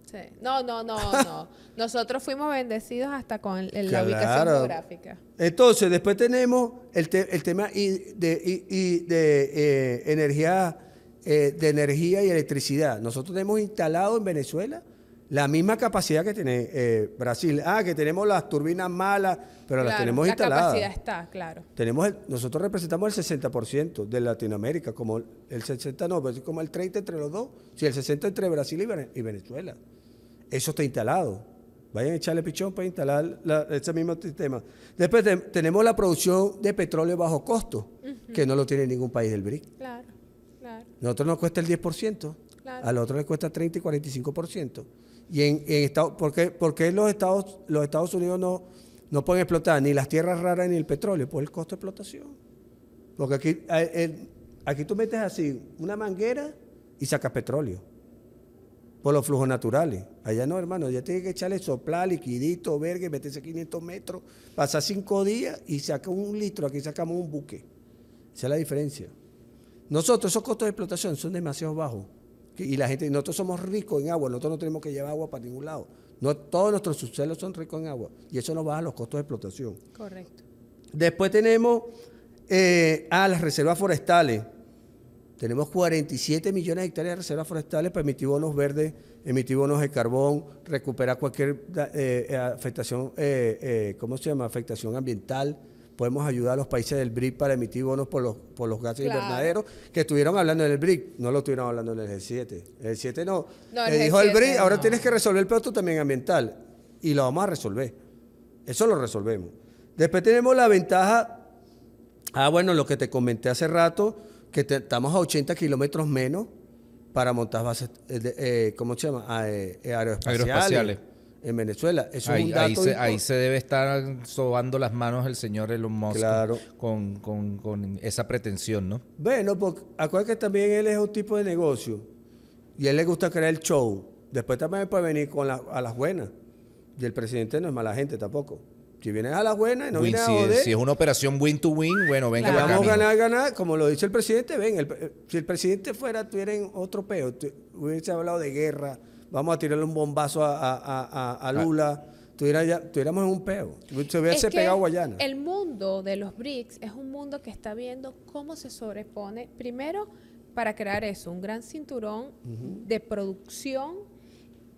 Sí. No, no, no, no. Nosotros fuimos bendecidos hasta con la ubicación geográfica. Entonces, después tenemos el, tema de, eh, energía, eh, de energía y electricidad. Nosotros tenemos instalado en Venezuela la misma capacidad que tiene eh, Brasil. Ah, que tenemos las turbinas malas, pero las tenemos instaladas. La capacidad está, claro. Tenemos nosotros representamos el 60% de Latinoamérica, como el, 60 no, pero pues, como el 30 entre los dos, si el 60 entre Brasil y, Venezuela. Eso está instalado. Vayan a echarle pichón para instalar ese mismo sistema. Después tenemos la producción de petróleo bajo costo, que no lo tiene ningún país del BRIC. Claro, claro. Nosotros nos cuesta el 10%, claro. al otro le cuesta 30 y 45%. Y en, Estados, ¿por qué, los, Estados, los Estados Unidos no, no pueden explotar ni las tierras raras ni el petróleo? Por el costo de explotación. Porque aquí, aquí tú metes así una manguera y sacas petróleo. Por los flujos naturales. Allá no, hermano. Ya tienes que echarle soplar, liquidito, verga, meterse 500 metros, pasar cinco días y saca un litro. Aquí sacamos un buque. Esa es la diferencia. Nosotros, esos costos de explotación son demasiado bajos. Y la gente, nosotros somos ricos en agua, nosotros no tenemos que llevar agua para ningún lado. No, todos nuestros subselos son ricos en agua y eso nos baja los costos de explotación. Correcto. Después tenemos eh, a las reservas forestales. Tenemos 47 millones de hectáreas de reservas forestales para emitir bonos verdes, emitir bonos de carbón, recuperar cualquier eh, eh, afectación, ¿cómo se llama? Afectación ambiental podemos ayudar a los países del BRIC para emitir bonos por los, por los gases invernaderos que estuvieron hablando en el BRIC, no lo estuvieron hablando en el G7. El G7 no. Le dijo el BRIC, ahora tienes que resolver el plato también ambiental y lo vamos a resolver. Eso lo resolvemos. Después tenemos la ventaja, ah bueno, lo que te comenté hace rato, que estamos a 80 kilómetros menos para montar bases, eh, eh, ¿cómo se llama? Eh, aeroespaciales en Venezuela. Eso ahí, es un dato se, ahí, se, debe estar sobando las manos el señor Elon Musk claro. con, con, esa pretensión, ¿no? Bueno, porque acuérdate que también él es un tipo de negocio y a él le gusta crear el show. Después también puede venir con la, a las buenas. Y el presidente no es mala gente tampoco. Si viene a las buenas, no viene a joder. Es, si es una operación win to win, bueno, venga para Vamos a ganar, ganar. Como lo dice el presidente, ven, eh, si el presidente fuera, tuvieran otro peo, hubiese hablado de guerra, vamos a tirarle un bombazo a, ah. Lula. ya, tuviéramos un peo. Se hubiese ese Guayana. El mundo de los BRICS es un mundo que está viendo cómo se sobrepone, primero, para crear eso, un gran cinturón de producción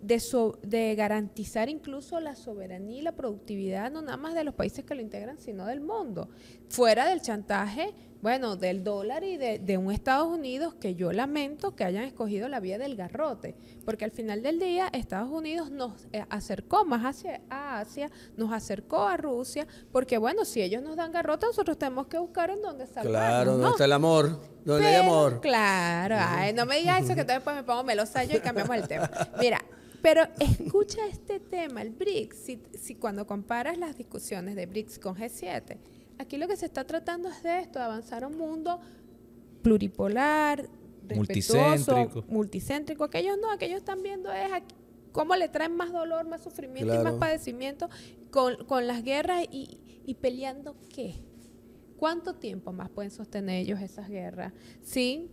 de, de garantizar incluso la soberanía y la productividad, no nada más de los países que lo integran, sino del mundo. Fuera del chantaje, bueno, del dólar y de, un Estados Unidos que yo lamento que hayan escogido la vía del garrote, porque al final del día Estados Unidos nos eh, acercó más hacia Asia, nos acercó a Rusia, porque bueno, si ellos nos dan garrote, nosotros tenemos que buscar en dónde está Claro, está el amor? hay amor? Claro, no me digas eso que después me pongo melosa yo y cambiamos el tema. Mira, pero escucha este tema, el BRICS, si, cuando comparas las discusiones de BRICS con G7, aquí lo que se está tratando es de esto, de avanzar a un mundo pluripolar, multicéntrico. multicéntrico. Aquellos no, aquellos están viendo es cómo le traen más dolor, más sufrimiento y más padecimiento con, las guerras y, peleando qué. ¿Cuánto tiempo más pueden sostener ellos esas guerras sí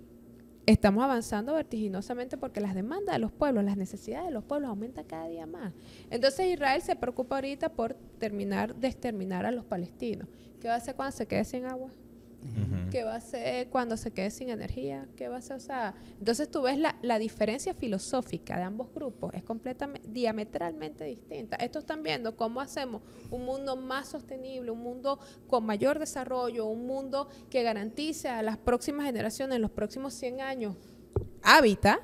estamos avanzando vertiginosamente porque las demandas de los pueblos, las necesidades de los pueblos aumentan cada día más. Entonces Israel se preocupa ahorita por terminar de exterminar a los palestinos. ¿Qué va a hacer cuando se quede sin agua? ¿Qué va a ser cuando se quede sin energía? ¿Qué va a ser O sea, entonces tú ves la, la diferencia filosófica de ambos grupos, es completamente, diametralmente distinta. Estos están viendo cómo hacemos un mundo más sostenible, un mundo con mayor desarrollo, un mundo que garantice a las próximas generaciones, en los próximos 100 años, hábitat,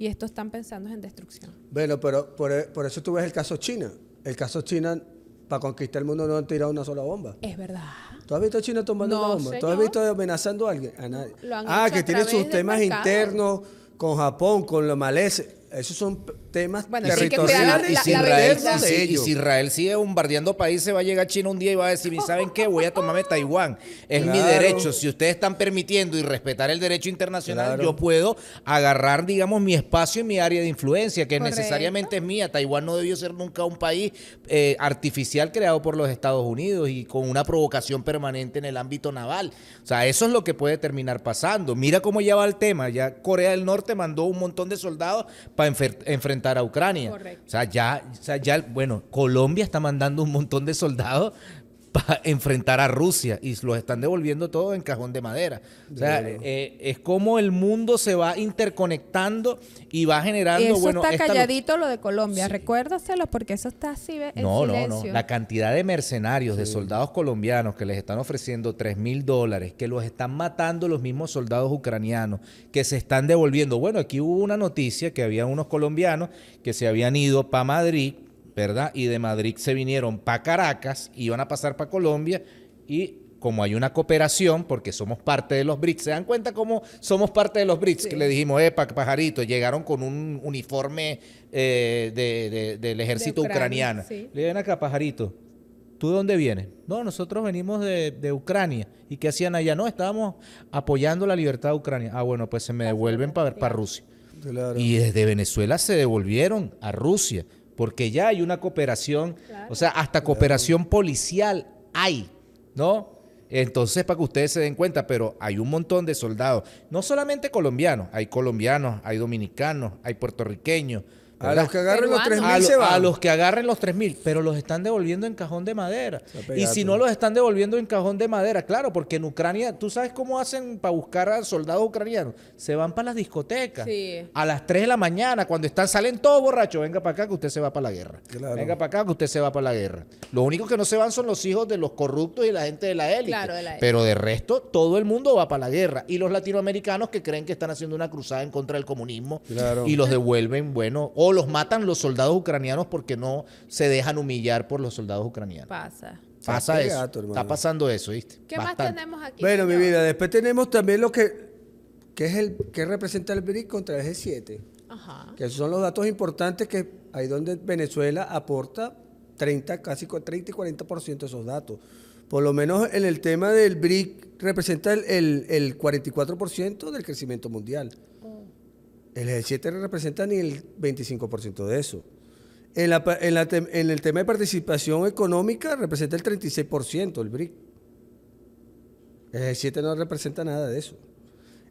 y estos están pensando en destrucción. Bueno, pero por, por eso tú ves el caso China. El caso China, para conquistar el mundo, no han tirado una sola bomba. Es verdad. ¿Tú has visto a China tomando no, bomba? ¿Tú has visto amenazando a alguien? A nadie. ah, que tiene sus temas internos con Japón, con los maleses. Esos son temas bueno, Y, si Israel, sigue bombardeando países, va a llegar China un día y va a decir, ¿y saben qué? Voy a tomarme Taiwán. Es mi derecho. Si ustedes están permitiendo y respetar el derecho internacional, yo puedo agarrar, digamos, mi espacio y mi área de influencia, que necesariamente es mía. Taiwán no debió ser nunca un país eh, artificial creado por los Estados Unidos y con una provocación permanente en el ámbito naval. O sea, eso es lo que puede terminar pasando. Mira cómo ya va el tema. Ya Corea del Norte mandó un montón de soldados para enfrentar a Ucrania. O sea, ya, o sea, ya, bueno, Colombia está mandando un montón de soldados enfrentar a Rusia y los están devolviendo todo en cajón de madera. O sea, eh, es como el mundo se va interconectando y va generando. Y eso está calladito lo de Colombia, recuérdaselo porque eso está así en no, silencio. No, no, La cantidad de mercenarios, de soldados colombianos que les están ofreciendo 3 mil dólares, que los están matando los mismos soldados ucranianos, que se están devolviendo. Bueno, aquí hubo una noticia que había unos colombianos que se habían ido para Madrid ¿verdad? Y de Madrid se vinieron para Caracas, iban a pasar para Colombia y como hay una cooperación, porque somos parte de los BRICS, ¿se dan cuenta cómo somos parte de los BRICS? Que le dijimos, epa, pajarito, llegaron con un uniforme eh, del ejército ucraniano. Le ven acá, pajarito, ¿tú de dónde vienes? No, nosotros venimos de, Ucrania. ¿Y qué hacían allá? No, estábamos apoyando la libertad de Ucrania. Ah, bueno, pues se me devuelven para pa Rusia. Y desde Venezuela se devolvieron a Rusia porque ya hay una cooperación, o sea, hasta cooperación policial hay, ¿no? Entonces, para que ustedes se den cuenta, pero hay un montón de soldados, no solamente colombianos, hay colombianos, hay dominicanos, hay puertorriqueños, a los que agarren los 3.000 se van. A los que agarren los 3.000, pero los están devolviendo en cajón de madera. Y si no los están devolviendo en cajón de madera, claro, porque en Ucrania, ¿tú sabes cómo hacen para buscar a soldados ucranianos? Se van para las discotecas. A las 3 de la mañana, cuando están, salen todos borrachos, venga para acá que usted se va para la guerra. Venga para acá que usted se va para la guerra. Los únicos que no se van son los hijos de los corruptos y la gente de la élite. Pero de resto, todo el mundo va para la guerra. Y los latinoamericanos que creen que están haciendo una cruzada en contra del comunismo y los devuelven, bueno, o los matan los soldados ucranianos porque no se dejan humillar por los soldados ucranianos. Pasa. Pasa eso. Está pasando eso, ¿viste? ¿Qué más tenemos aquí? Bueno, mi vida, después tenemos también lo que, que es el que representa el BRIC contra el G7, Ajá. que son los datos importantes que ahí donde Venezuela aporta 30, casi 30 y 40% de esos datos. Por lo menos en el tema del BRIC representa el, el- el 44% del crecimiento mundial. El G7 representa ni el 25% de eso. En, el tema de participación económica representa el 36% el BRIC. El G7 no representa nada de eso.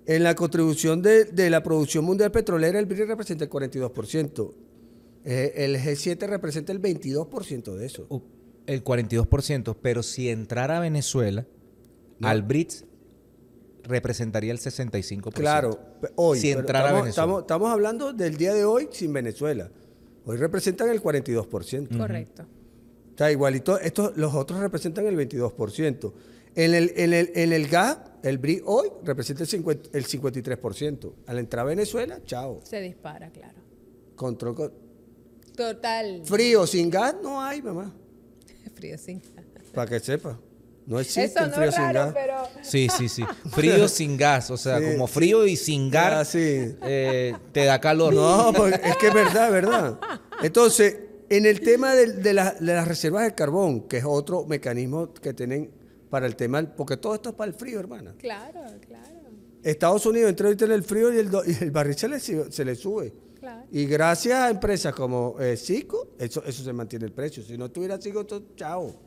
En la contribución de, la producción mundial petrolera, el BRIC representa el 42%. Eh, el G7 representa el 22% de eso. El 42%, pero si entrara a Venezuela, al BRIC representaría el 65%. Claro, hoy. Si entrara estamos, Venezuela. Estamos, hablando del día de hoy sin Venezuela. Hoy representan el 42%. Correcto. O sea, igualito, estos, los otros representan el 22%. En el, en el, gas, el BRI hoy representa el, 53%. Al entrar a Venezuela, chao. Se dispara, claro. Control. Total. Frío sin gas no hay, mamá. Frío sin gas. Para que sepa. No existe frío sin gas. Sí, sí, sí. Frío sin gas, o sea, como frío y sin ah, gas eh, te da calor. No, pues, es que es verdad, verdad. Entonces, en el tema de, las reservas de carbón, que es otro mecanismo que tienen para el tema, porque todo esto es para el frío, hermana. Claro, claro. Estados Unidos entra ahorita en el frío y el, barril se le, sube. Claro. Y gracias a empresas como eh, Sico, eso, se mantiene el precio. Si no tuviera todo chao.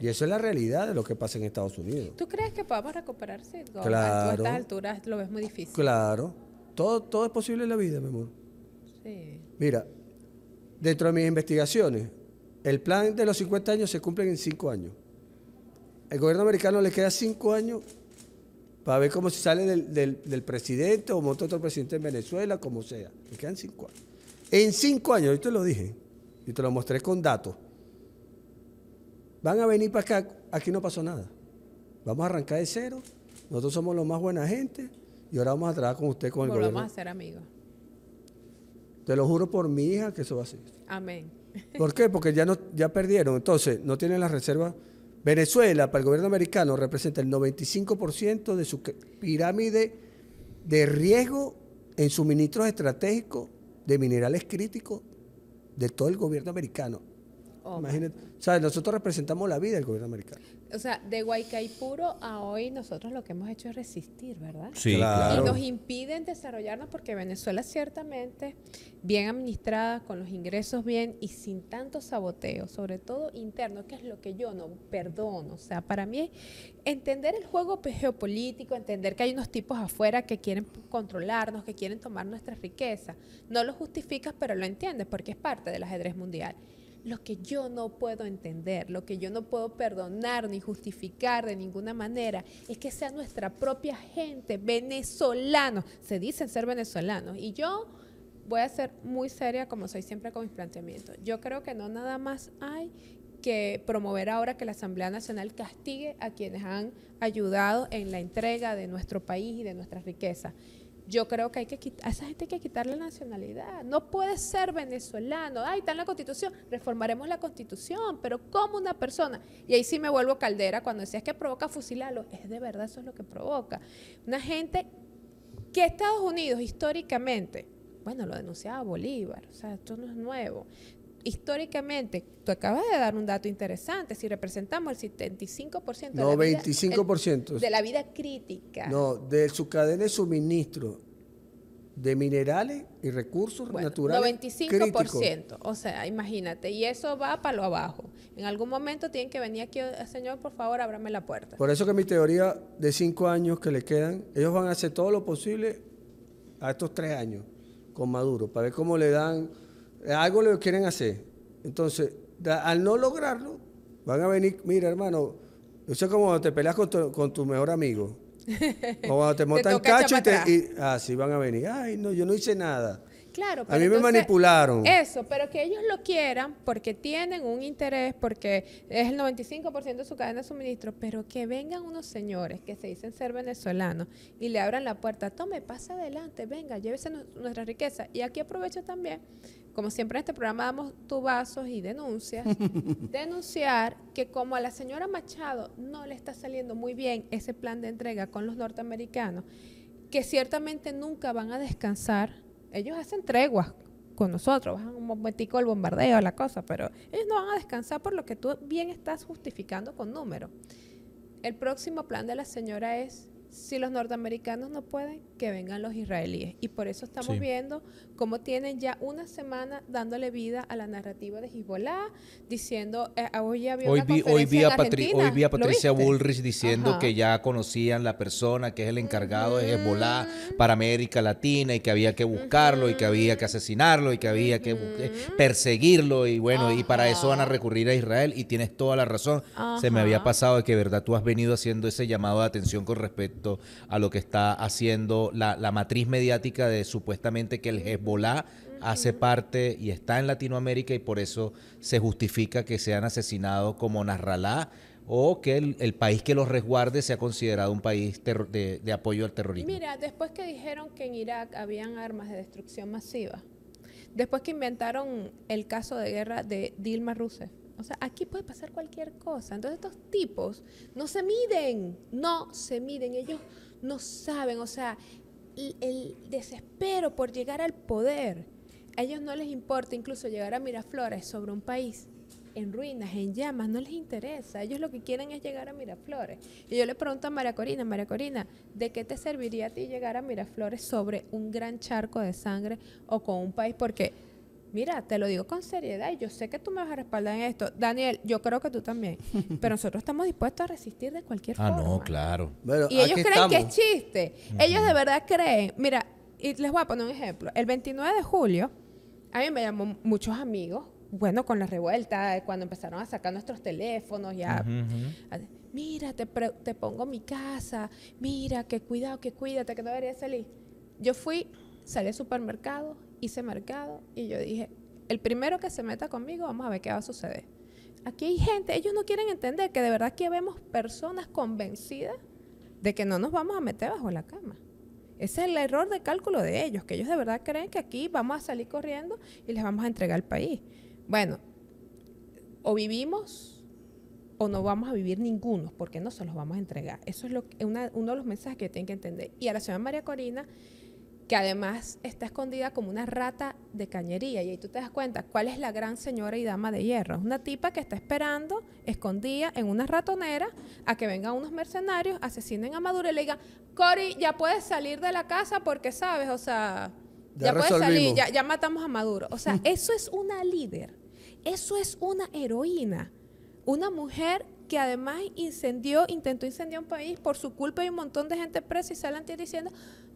Y eso es la realidad de lo que pasa en Estados Unidos. ¿Tú crees que podamos recuperarse? Claro. A estas alturas lo ves muy difícil. Claro. Todo, todo es posible en la vida, mi amor. Sí. Mira, dentro de mis investigaciones, el plan de los 50 años se cumple en 5 años. El gobierno americano le queda 5 años para ver cómo se sale del, presidente o monta otro presidente en Venezuela, como sea. Le quedan 5 años. En 5 años, yo te lo dije, y te lo mostré con datos van a venir para acá, aquí no pasó nada. Vamos a arrancar de cero, nosotros somos los más buena gente y ahora vamos a trabajar con usted con el Lo vamos a hacer, amigos. Te lo juro por mi hija que eso va a ser. Amén. ¿Por qué? Porque ya, no, ya perdieron. Entonces, no tienen las reservas. Venezuela, para el gobierno americano, representa el 95% de su pirámide de riesgo en suministros estratégicos de minerales críticos de todo el gobierno americano. Oh, Imagínate, o sea, nosotros representamos la vida del gobierno americano. O sea, de Guaycaipuro a hoy nosotros lo que hemos hecho es resistir, ¿verdad? Sí, Y nos impiden desarrollarnos porque Venezuela ciertamente, bien administrada, con los ingresos bien y sin tanto saboteo, sobre todo interno, que es lo que yo no perdono. O sea, para mí entender el juego geopolítico, entender que hay unos tipos afuera que quieren controlarnos, que quieren tomar nuestras riquezas, no lo justificas, pero lo entiendes porque es parte del ajedrez mundial lo que yo no puedo entender, lo que yo no puedo perdonar ni justificar de ninguna manera, es que sea nuestra propia gente, venezolano. Se dicen ser venezolanos. Y yo voy a ser muy seria como soy siempre con mis planteamientos. Yo creo que no nada más hay que promover ahora que la Asamblea Nacional castigue a quienes han ayudado en la entrega de nuestro país y de nuestras riquezas. Yo creo que hay que a esa gente hay que quitarle la nacionalidad. No puede ser venezolano. ahí está en la constitución. Reformaremos la constitución, pero como una persona. Y ahí sí me vuelvo caldera cuando decías que provoca fusilarlo. Es de verdad, eso es lo que provoca. Una gente que Estados Unidos históricamente, bueno, lo denunciaba Bolívar, o sea, esto no es nuevo históricamente, tú acabas de dar un dato interesante, si representamos el 75% de, la 25%. Vida, de la vida crítica. No, de su cadena de suministro de minerales y recursos bueno, naturales. 95%, o sea, imagínate, y eso va para lo abajo. En algún momento tienen que venir aquí, eh, señor, por favor, ábrame la puerta. Por eso que mi teoría de cinco años que le quedan, ellos van a hacer todo lo posible a estos tres años con Maduro, para ver cómo le dan eh, algo lo quieren hacer. Entonces, al no lograrlo, van a venir, mira hermano, eso es como te peleas con tu, mejor amigo. O cuando te montan cacho y, te, y así ah, van a venir. Ay, no, yo no hice nada. Claro, a mí me manipularon. Eso, pero que ellos lo quieran porque tienen un interés, porque es el 95% de su cadena de suministro, pero que vengan unos señores que se dicen ser venezolanos y le abran la puerta, tome, pasa adelante, venga, llévese nuestra riqueza. Y aquí aprovecho también como siempre en este programa damos tubazos y denuncias, denunciar que como a la señora Machado no le está saliendo muy bien ese plan de entrega con los norteamericanos, que ciertamente nunca van a descansar, ellos hacen treguas con nosotros, bajan un momentico el bombardeo, la cosa, pero ellos no van a descansar por lo que tú bien estás justificando con números. El próximo plan de la señora es si los norteamericanos no pueden, que vengan los israelíes. Y por eso estamos viendo cómo tienen ya una semana dándole vida a la narrativa de Hezbollah, diciendo, eh, ah, hoy había hoy vi, hoy vi, a hoy vi a Patricia Bullrich diciendo que ya conocían la persona que es el encargado de Hezbollah mm. para América Latina y que había que buscarlo y que había que asesinarlo y que había que eh, perseguirlo y bueno, y para eso van a recurrir a Israel y tienes toda la razón. Se me había pasado de que, verdad, tú has venido haciendo ese llamado de atención con respecto a lo que está haciendo la, matriz mediática de supuestamente que el Hezbollah hace parte y está en Latinoamérica y por eso se justifica que sean asesinados como Nasrallah o que el, país que los resguarde sea considerado un país de, de, apoyo al terrorismo. Mira, después que dijeron que en Irak habían armas de destrucción masiva, después que inventaron el caso de guerra de Dilma Rousseff, o sea, aquí puede pasar cualquier cosa. Entonces estos tipos no se miden, no se miden, ellos no saben, o sea, el, desespero por llegar al poder, a ellos no les importa incluso llegar a Miraflores sobre un país en ruinas, en llamas, no les interesa. Ellos lo que quieren es llegar a Miraflores. Y yo le pregunto a María Corina, María Corina, ¿de qué te serviría a ti llegar a Miraflores sobre un gran charco de sangre o con un país? Porque mira, te lo digo con seriedad y yo sé que tú me vas a respaldar en esto. Daniel, yo creo que tú también. Pero nosotros estamos dispuestos a resistir de cualquier forma. Ah, no, claro. y ellos creen que es chiste. Ellos de verdad creen. Mira, y les voy a poner un ejemplo. El 29 de julio, a mí me llamó muchos amigos, bueno, con la revuelta, cuando empezaron a sacar nuestros teléfonos, ya. mira, te, te pongo mi casa, mira, qué cuidado, que cuídate, que no deberías salir. Yo fui salí al supermercado, hice mercado y yo dije, el primero que se meta conmigo, vamos a ver qué va a suceder. Aquí hay gente, ellos no quieren entender que de verdad aquí vemos personas convencidas de que no nos vamos a meter bajo la cama. Ese es el error de cálculo de ellos, que ellos de verdad creen que aquí vamos a salir corriendo y les vamos a entregar el país. Bueno, o vivimos o no vamos a vivir ninguno, porque no se los vamos a entregar. Eso es lo uno de los mensajes que tienen que entender. Y a la señora María Corina, que además está escondida como una rata de cañería. Y ahí tú te das cuenta cuál es la gran señora y dama de hierro. una tipa que está esperando, escondida en una ratonera, a que vengan unos mercenarios, asesinen a Maduro y le digan, Cory, ya puedes salir de la casa porque sabes, o sea, ya, puedes salir, ya, ya matamos a Maduro. O sea, eso es una líder, eso es una heroína, una mujer que además incendió, intentó incendiar un país por su culpa y un montón de gente presa y salen diciendo,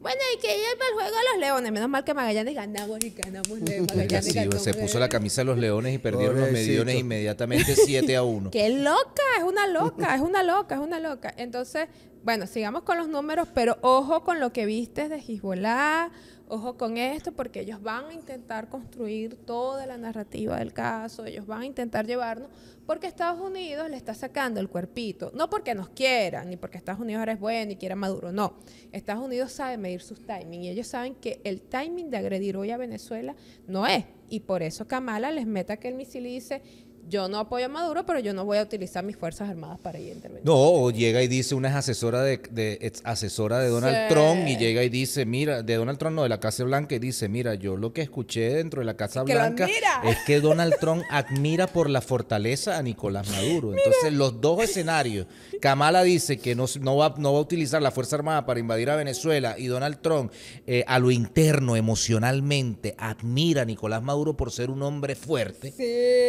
bueno, y que para el juego de los leones. Menos mal que Magallanes ganamos y ganamos se puso la camisa de los leones y perdieron los mediones inmediatamente 7 a 1. ¡Qué loca! Es una loca, es una loca, es una loca. Entonces, bueno, sigamos con los números, pero ojo con lo que viste de Gisbolá ojo con esto porque ellos van a intentar construir toda la narrativa del caso, ellos van a intentar llevarnos porque Estados Unidos le está sacando el cuerpito, no porque nos quieran, ni porque Estados Unidos ahora es bueno y quiera Maduro, no. Estados Unidos sabe medir sus timings y ellos saben que el timing de agredir hoy a Venezuela no es. Y por eso Kamala les mete aquel misil y dice, yo no apoyo a Maduro, pero yo no voy a utilizar mis Fuerzas Armadas para ir a intervenir. No, llega y dice, una es asesora de, asesora de Donald Trump y llega y dice, mira, de Donald Trump, no, de la Casa Blanca, y dice, mira, yo lo que escuché dentro de la Casa Blanca es que Donald Trump admira por la fortaleza a Nicolás Maduro. Entonces, los dos escenarios, Kamala dice que no, no, va, no va a utilizar la Fuerza Armada para invadir a Venezuela y Donald Trump eh, a lo interno, emocionalmente, admira a Nicolás Maduro por ser un hombre fuerte,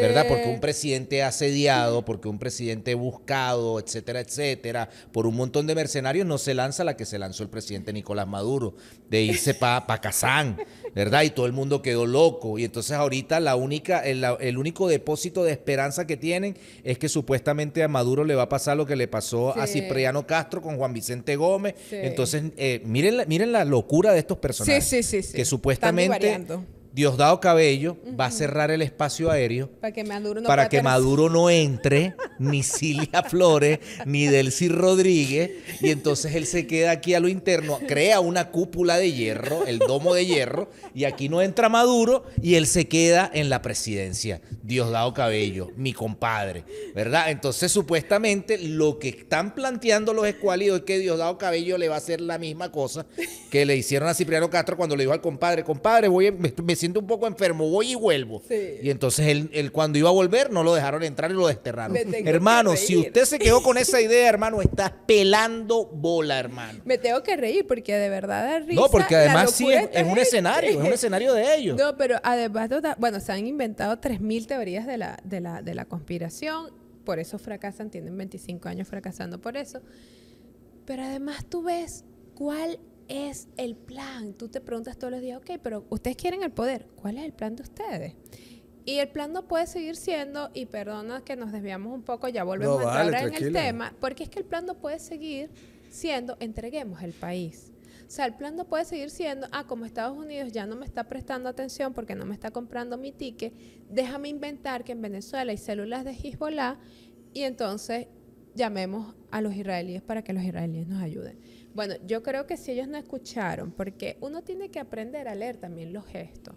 ¿verdad? Porque un presidente asediado, porque un presidente buscado, etcétera, etcétera, por un montón de mercenarios, no se lanza la que se lanzó el presidente Nicolás Maduro, de irse para pa Kazán, ¿verdad? Y todo el mundo quedó loco. Y entonces ahorita la única, el, único depósito de esperanza que tienen es que supuestamente a Maduro le va a pasar lo que le pasó a Cipriano Castro con Juan Vicente Gómez. Entonces, eh, miren, la, miren la locura de estos personajes. que supuestamente Diosdado Cabello va a cerrar el espacio aéreo para que Maduro no, entre, ni Cilia Flores, ni Delcy Rodríguez, y entonces él se queda aquí a lo interno, crea una cúpula de hierro, el domo de hierro, y aquí no entra Maduro, y él se queda en la presidencia. Diosdado Cabello, mi compadre, ¿verdad? Entonces supuestamente lo que están planteando los escualidos es que Diosdado Cabello le va a hacer la misma cosa que le hicieron a Cipriano Castro cuando le dijo al compadre, compadre, voy a siento un poco enfermo, voy y vuelvo. Y entonces él, cuando iba a volver no lo dejaron entrar y lo desterraron. Hermano, si usted se quedó con esa idea, hermano, estás pelando bola, hermano. Me tengo que reír porque de verdad es risa. No, porque además sí, es, un escenario, es un escenario de ellos. No, pero además, bueno, se han inventado 3.000 teorías de la, de, la, de la conspiración, por eso fracasan, tienen 25 años fracasando por eso. Pero además tú ves cuál es el plan. Tú te preguntas todos los días, ok, pero ustedes quieren el poder. ¿Cuál es el plan de ustedes? Y el plan no puede seguir siendo, y perdona que nos desviamos un poco, ya volvemos a entrar en el tema, porque es que el plan no puede seguir siendo, entreguemos el país. O sea, el plan no puede seguir siendo, ah, como Estados Unidos ya no me está prestando atención porque no me está comprando mi ticket, déjame inventar que en Venezuela hay células de Hezbollah y entonces llamemos a los israelíes para que los israelíes nos ayuden. Bueno, yo creo que si ellos no escucharon, porque uno tiene que aprender a leer también los gestos.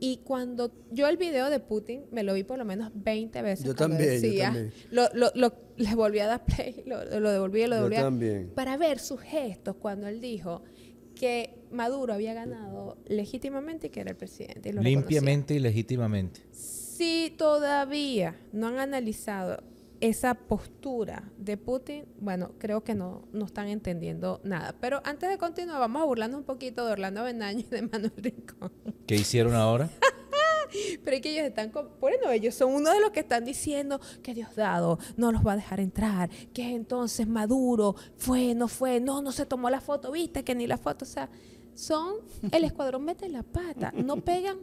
Y cuando yo el video de Putin me lo vi por lo menos 20 veces. Yo también, decía, Lo, le volví a dar play, lo, devolví, lo devolví. también. Para ver sus gestos cuando él dijo que Maduro había ganado legítimamente y que era el presidente. Limpiamente y legítimamente. Sí, todavía no han analizado esa postura de Putin, bueno, creo que no, no están entendiendo nada. Pero antes de continuar, vamos a burlarnos un poquito de Orlando Benaño y de Manuel Rincón. ¿Qué hicieron ahora? Pero es que ellos están, bueno, ellos son uno de los que están diciendo que Diosdado no los va a dejar entrar, que entonces Maduro fue, no fue, no, no se tomó la foto, viste que ni la foto, o sea, son el escuadrón mete la pata, no pegan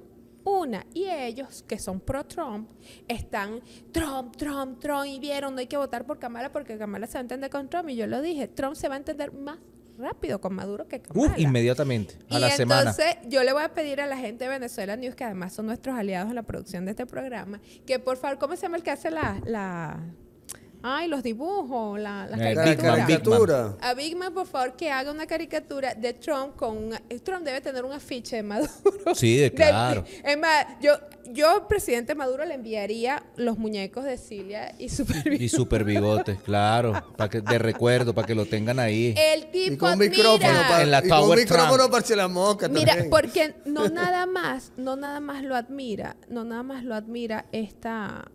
una. Y ellos, que son pro-Trump, están Trump, Trump, Trump, y vieron, no hay que votar por Kamala porque Kamala se va a entender con Trump. Y yo lo dije, Trump se va a entender más rápido con Maduro que uh, Kamala. Uh, inmediatamente, a la entonces, semana. Entonces, yo le voy a pedir a la gente de Venezuela News, que además son nuestros aliados en la producción de este programa, que por favor, ¿cómo se llama el que hace la ay, los dibujos, la, las caricaturas. A Big por favor, que haga una caricatura de Trump con eh, Trump debe tener un afiche de Maduro. Sí, de, claro. es más, yo, yo, presidente Maduro, le enviaría los muñecos de Cilia y Super Y Super bigotes, claro. Para que, de recuerdo, para que lo tengan ahí. El tipo con micrófono para, en la y micrófono para la Mira, porque no nada más, no nada más lo admira, no nada más lo admira esta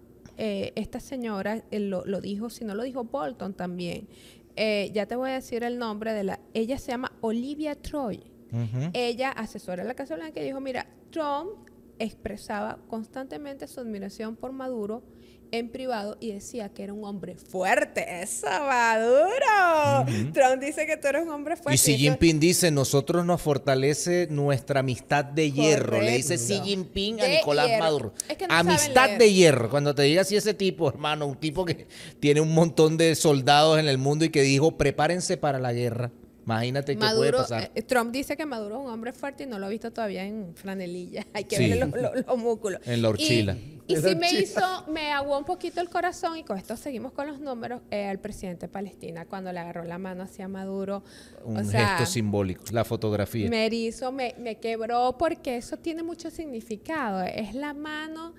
eh, esta señora, lo, dijo, si no lo dijo Bolton también, eh, ya te voy a decir el nombre de la, ella se llama Olivia Troy. Ella, asesora de la Casa Blanca, dijo, mira, Trump expresaba constantemente su admiración por Maduro, en privado y decía que era un hombre fuerte. ¡Eso Maduro. Trump dice que tú eres un hombre fuerte. Y Xi Jinping dice, nosotros nos fortalece nuestra amistad de hierro. Le dice Xi Jinping a Nicolás Maduro. amistad de hierro. Cuando te diga así ese tipo, hermano, un tipo que tiene un montón de soldados en el mundo y que dijo, prepárense para la guerra. Imagínate qué puede pasar. Eh, Trump dice que Maduro es un hombre fuerte y no lo ha visto todavía en franelilla. Hay que ver los, músculos. En la horchila. Y sí me hizo, me aguó un poquito el corazón, y con esto seguimos con los números, eh, presidente de Palestina cuando le agarró la mano hacia Maduro. Un gesto simbólico, la fotografía. Me hizo, me quebró, porque eso tiene mucho significado. Es la mano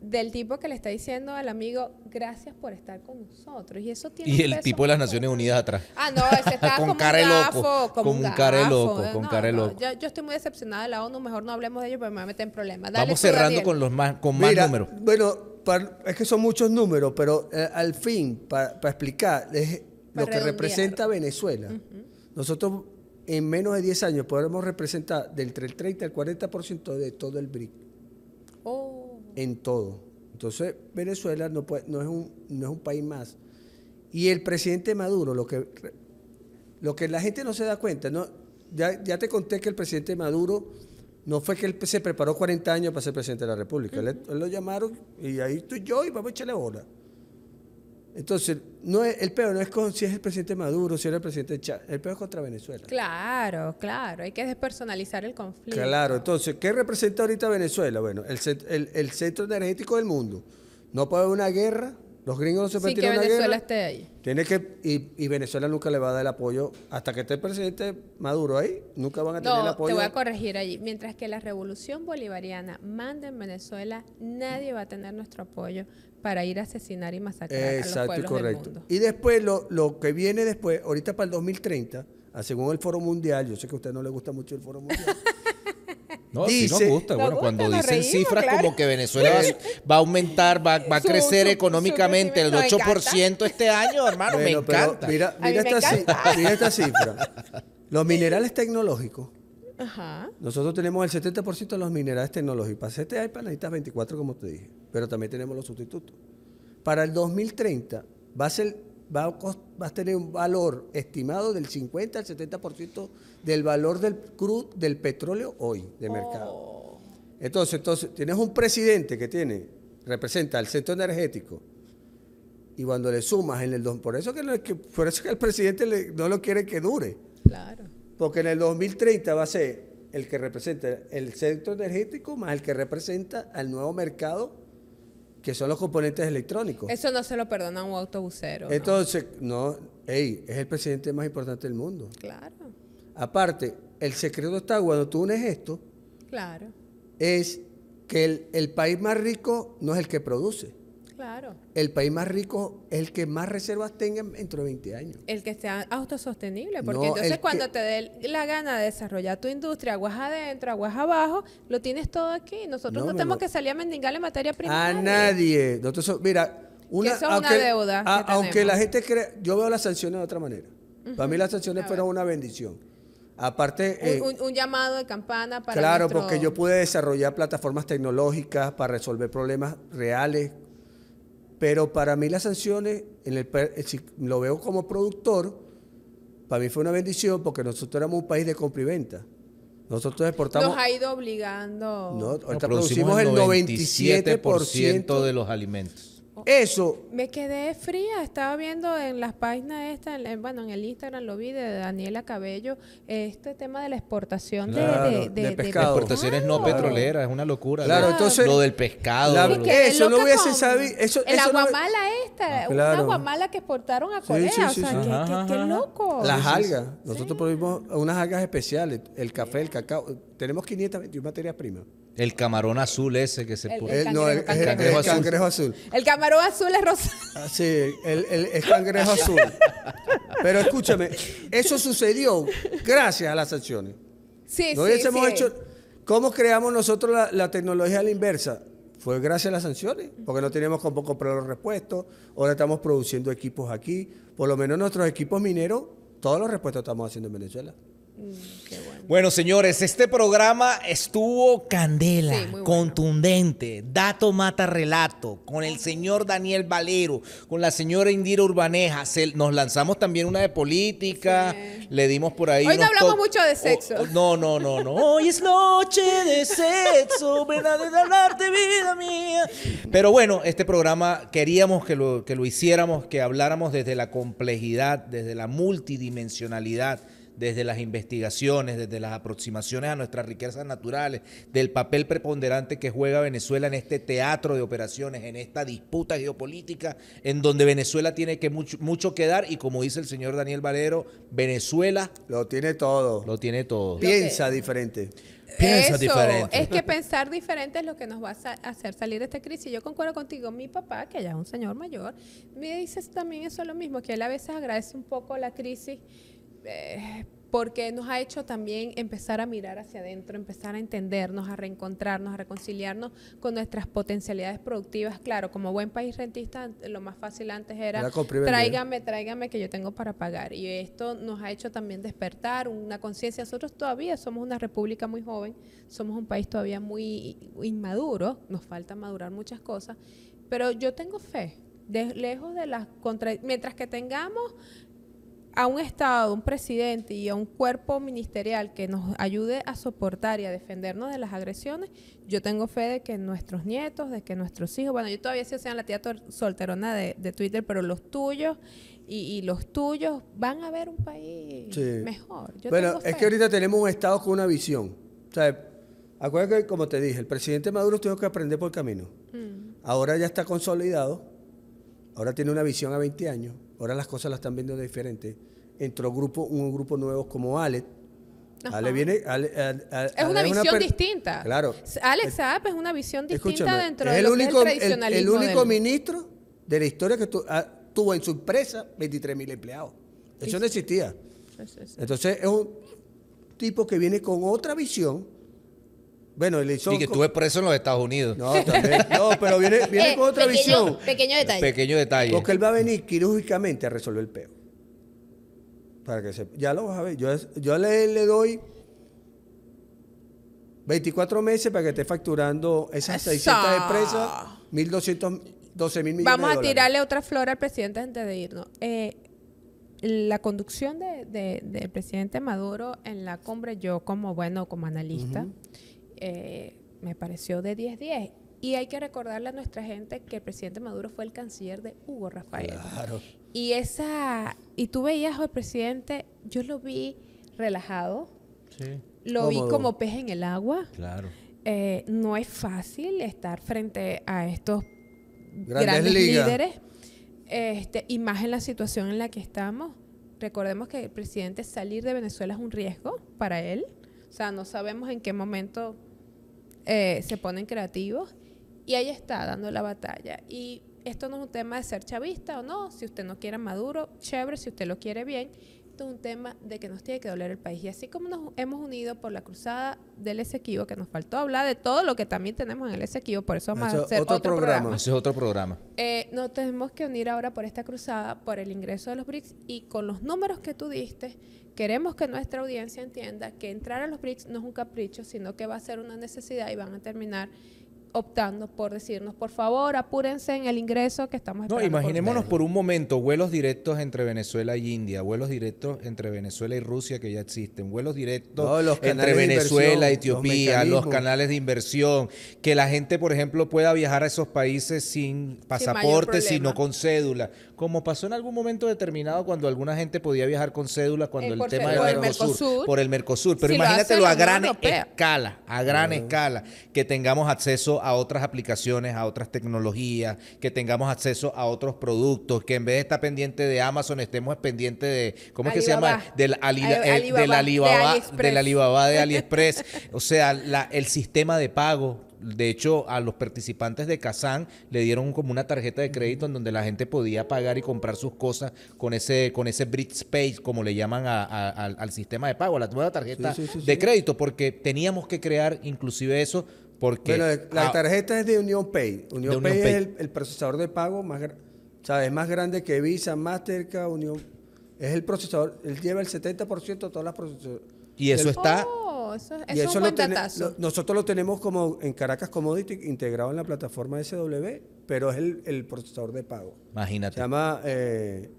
del tipo que le está diciendo al amigo, gracias por estar con nosotros. Y eso tiene Y el tipo de las Naciones Unidas atrás. Ah, no, ese está como con un loco, con Yo, estoy muy decepcionada de la ONU, mejor no hablemos de ellos porque me va a meter en problemas. Vamos cerrando con los más, con más números. Bueno, es que son muchos números, pero eh, al fin, para, explicar, lo que representa Venezuela. Nosotros en menos de 10 años podremos representar del entre el 30 al 40% de todo el BRIC en todo. Entonces, Venezuela no, no, es un, es un país más. Y el presidente Maduro, lo que, lo que la gente no se da cuenta, ¿no? ya, te conté que el presidente Maduro no fue que él se preparó 40 años para ser presidente de la República. él, mm. lo llamaron y ahí estoy yo y vamos a echarle bola. Entonces, no es, el peor no es con si es el presidente Maduro, si era el presidente Chávez, el peor es contra Venezuela. Claro, claro, hay que despersonalizar el conflicto. Claro, entonces, ¿qué representa ahorita Venezuela? Bueno, el, el, el centro energético del mundo. No puede haber una guerra, los gringos no se pueden sí, que Venezuela esté ahí. Tiene que, y, Venezuela nunca le va a dar el apoyo, hasta que esté el presidente Maduro ahí, nunca van a tener el apoyo. No, te voy a corregir allí. Mientras que la revolución bolivariana manda en Venezuela, nadie va a tener nuestro apoyo para ir a asesinar y masacrar a los pueblos y correcto. Y después, lo, lo que viene después, ahorita para el 2030, ah, según el Foro Mundial, yo sé que a usted no le gusta mucho el Foro Mundial. No, si nos gusta. bueno, cuando dicen cifras como que Venezuela va, a aumentar, va, va a crecer económicamente el 8% este año, hermano, me encanta. Mira, esta cifra. Los minerales tecnológicos. Ajá. Nosotros tenemos el 70% de los minerales tecnológicos. Para este hay panaditas 24, como te dije pero también tenemos los sustitutos. Para el 2030 va a, ser, va a tener un valor estimado del 50 al 70% del valor del crudo del petróleo hoy de oh. mercado. Entonces, entonces, tienes un presidente que tiene, representa al centro energético, y cuando le sumas en el por eso que, que por el presidente no lo quiere que dure. Claro. Porque en el 2030 va a ser el que representa el centro energético más el que representa al nuevo mercado que son los componentes electrónicos. Eso no se lo perdona un autobusero. Entonces, no, es el presidente más importante del mundo. Claro. Aparte, el secreto está cuando tú unes esto. Claro. Es que el país más rico no es el que produce. El país más rico es el que más reservas tenga dentro de 20 años. El que sea autosostenible, porque entonces cuando te dé la gana de desarrollar tu industria, aguas adentro, aguas abajo, lo tienes todo aquí. Nosotros no, tenemos que salir a mendigarle materia prima. A nadie. Nosotros, mira, una, es una deuda. aunque la gente cree, yo veo las sanciones de otra manera. Para mí las sanciones fueron una bendición. Aparte... Eh, un, llamado de campana para... Claro, porque yo pude desarrollar plataformas tecnológicas para resolver problemas reales pero para mí las sanciones, en el, si lo veo como productor, para mí fue una bendición porque nosotros éramos un país de compra y venta. Nosotros exportamos. Nos ha ido obligando. No, producimos, el 97 de los alimentos. Eso. Me quedé fría, estaba viendo en las páginas esta bueno, en el Instagram lo vi de Daniela Cabello, este tema de la exportación de, pescado. exportaciones no petroleras, es una locura. Lo del pescado. eso no hubiese sabido. el aguamala esta, ah, claro. una aguamala que exportaron a Corea. loco. Las algas. Nosotros producimos unas algas especiales, el café, el cacao. Tenemos 521 materias primas. El camarón azul ese que se pone. Eh, no, el, cangrejo, azul. El camarón azul es rosado. Ah, sí, el, es cangrejo azul. Pero escúchame, eso sucedió gracias a las sanciones. Sí, sí, Hecho, ¿Cómo creamos nosotros la, tecnología a la inversa? Fue gracias a las sanciones, porque no teníamos poco comprar los repuestos, ahora estamos produciendo equipos aquí, por lo menos nuestros equipos mineros, todos los repuestos estamos haciendo en Venezuela. Mm, bueno. señores, este programa estuvo candela, contundente, dato mata relato, con el señor Daniel Valero, con la señora Indira Urbaneja. nos lanzamos también una de política, le dimos por ahí. Hoy no hablamos mucho de sexo. Oh, oh, no, no, no, no. Hoy es noche de sexo, a de vida mía. Pero bueno, este programa queríamos que lo, que lo hiciéramos, que habláramos desde la complejidad, desde la multidimensionalidad desde las investigaciones, desde las aproximaciones a nuestras riquezas naturales, del papel preponderante que juega Venezuela en este teatro de operaciones, en esta disputa geopolítica, en donde Venezuela tiene que mucho, mucho que dar y como dice el señor Daniel Valero, Venezuela... Lo tiene todo. Lo tiene todo. Piensa diferente. Piensa eso, Es que pensar diferente es lo que nos va a hacer salir de esta crisis. Yo concuerdo contigo, mi papá, que ya es un señor mayor, me dice también eso lo mismo, que él a veces agradece un poco la crisis eh, porque nos ha hecho también empezar a mirar hacia adentro, empezar a entendernos, a reencontrarnos, a reconciliarnos con nuestras potencialidades productivas. Claro, como buen país rentista, lo más fácil antes era, tráigame, tráigame que yo tengo para pagar. Y esto nos ha hecho también despertar una conciencia. Nosotros todavía somos una república muy joven, somos un país todavía muy inmaduro, nos falta madurar muchas cosas, pero yo tengo fe, lejos de las mientras que tengamos a un Estado, un presidente y a un cuerpo ministerial que nos ayude a soportar y a defendernos de las agresiones, yo tengo fe de que nuestros nietos, de que nuestros hijos, bueno, yo todavía sí sean la tía solterona de, Twitter, pero los tuyos y, los tuyos van a ver un país mejor. bueno, es que ahorita tenemos un Estado con una visión. O sea, acuérdate que, como te dije, el presidente Maduro tuvo que aprender por el camino. Mm. Ahora ya está consolidado, ahora tiene una visión a 20 años Ahora las cosas las están viendo de diferente. Entró grupo, un grupo nuevo como Alex. Ale viene, es una visión distinta. Claro. Alex Saab es una visión distinta dentro el de es el, el único ministro de la historia que tuvo en su empresa 23 mil empleados. Eso no existía. Entonces es un tipo que viene con otra visión bueno, el Y que estuve preso en los Estados Unidos. No, pero viene, con otra visión. Pequeño detalle. Pequeño detalle. Porque él va a venir quirúrgicamente a resolver el peo. Para que se. Ya lo vas a ver. Yo, yo le, doy 24 meses para que esté facturando esas 600 empresas, 1.212 mil millones. Vamos a tirarle otra flor al presidente antes de irnos. Eh, la conducción del presidente Maduro en la cumbre, yo como, bueno, como analista. Eh, me pareció de 10-10. Y hay que recordarle a nuestra gente que el presidente Maduro fue el canciller de Hugo Rafael. Claro. Y esa y tú veías al presidente, yo lo vi relajado. Sí. Lo vi como pez en el agua. Claro. Eh, no es fácil estar frente a estos grandes, líderes. Este, y más en la situación en la que estamos. Recordemos que el presidente salir de Venezuela es un riesgo para él. O sea, no sabemos en qué momento eh, se ponen creativos y ahí está dando la batalla. Y esto no es un tema de ser chavista o no, si usted no quiere Maduro, chévere, si usted lo quiere bien, esto es un tema de que nos tiene que doler el país. Y así como nos hemos unido por la cruzada del Esequibo, que nos faltó hablar de todo lo que también tenemos en el Esequibo, por eso vamos a hacer otro, programa. es otro programa. Eh, nos tenemos que unir ahora por esta cruzada, por el ingreso de los BRICS y con los números que tú diste, Queremos que nuestra audiencia entienda que entrar a los BRICS no es un capricho, sino que va a ser una necesidad y van a terminar optando por decirnos, por favor, apúrense en el ingreso que estamos esperando. No, imaginémonos por, un momento vuelos directos entre Venezuela y India, vuelos directos entre Venezuela y Rusia que ya existen, vuelos directos entre Venezuela, Etiopía, los, canales de inversión, que la gente, por ejemplo, pueda viajar a esos países sin pasaporte, sino con cédula, como pasó en algún momento determinado cuando alguna gente podía viajar con cédula cuando eh, el tema era el Mercosur, por el Mercosur, pero imagínatelo a gran escala, a gran escala, que tengamos acceso a otras aplicaciones, a otras tecnologías, que tengamos acceso a otros productos, que en vez de estar pendiente de Amazon estemos pendiente de ¿cómo es que se llama? del eh, de Alibaba, de la Alibaba de AliExpress, o sea, la, el sistema de pago de hecho, a los participantes de Kazan le dieron como una tarjeta de crédito en donde la gente podía pagar y comprar sus cosas con ese, con ese Space, como le llaman al sistema de pago, la nueva tarjeta de crédito, porque teníamos que crear inclusive eso porque la ah, tarjeta es de Unión Pay. Union, Pay, es el, procesador de pago más, o sea, es más grande que Visa, Mastercard, Union. Es el procesador, él lleva el 70% de todas las procesadoras. Y eso está. Oh, eso, es nosotros lo tenemos como en Caracas Commodity integrado en la plataforma SW, pero es el, procesador de pago. Imagínate. Se llama. Eh,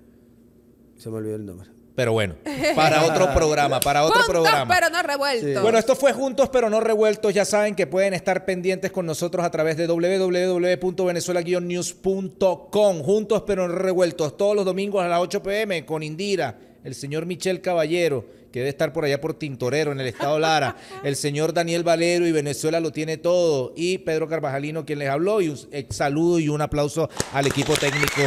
se me olvidó el nombre. Pero bueno, para otro programa, para otro Juntos, programa. pero no revueltos. Bueno, esto fue Juntos pero no revueltos. Ya saben que pueden estar pendientes con nosotros a través de www.venezuela-news.com. Juntos pero no revueltos. Todos los domingos a las 8 pm con Indira, el señor Michel Caballero, que debe estar por allá por Tintorero, en el estado Lara, el señor Daniel Valero y Venezuela lo tiene todo, y Pedro Carvajalino, quien les habló, y un saludo y un aplauso al equipo técnico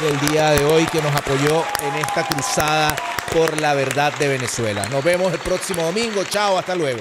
del día de hoy que nos apoyó en esta cruzada por la verdad de Venezuela. Nos vemos el próximo domingo. Chao, hasta luego.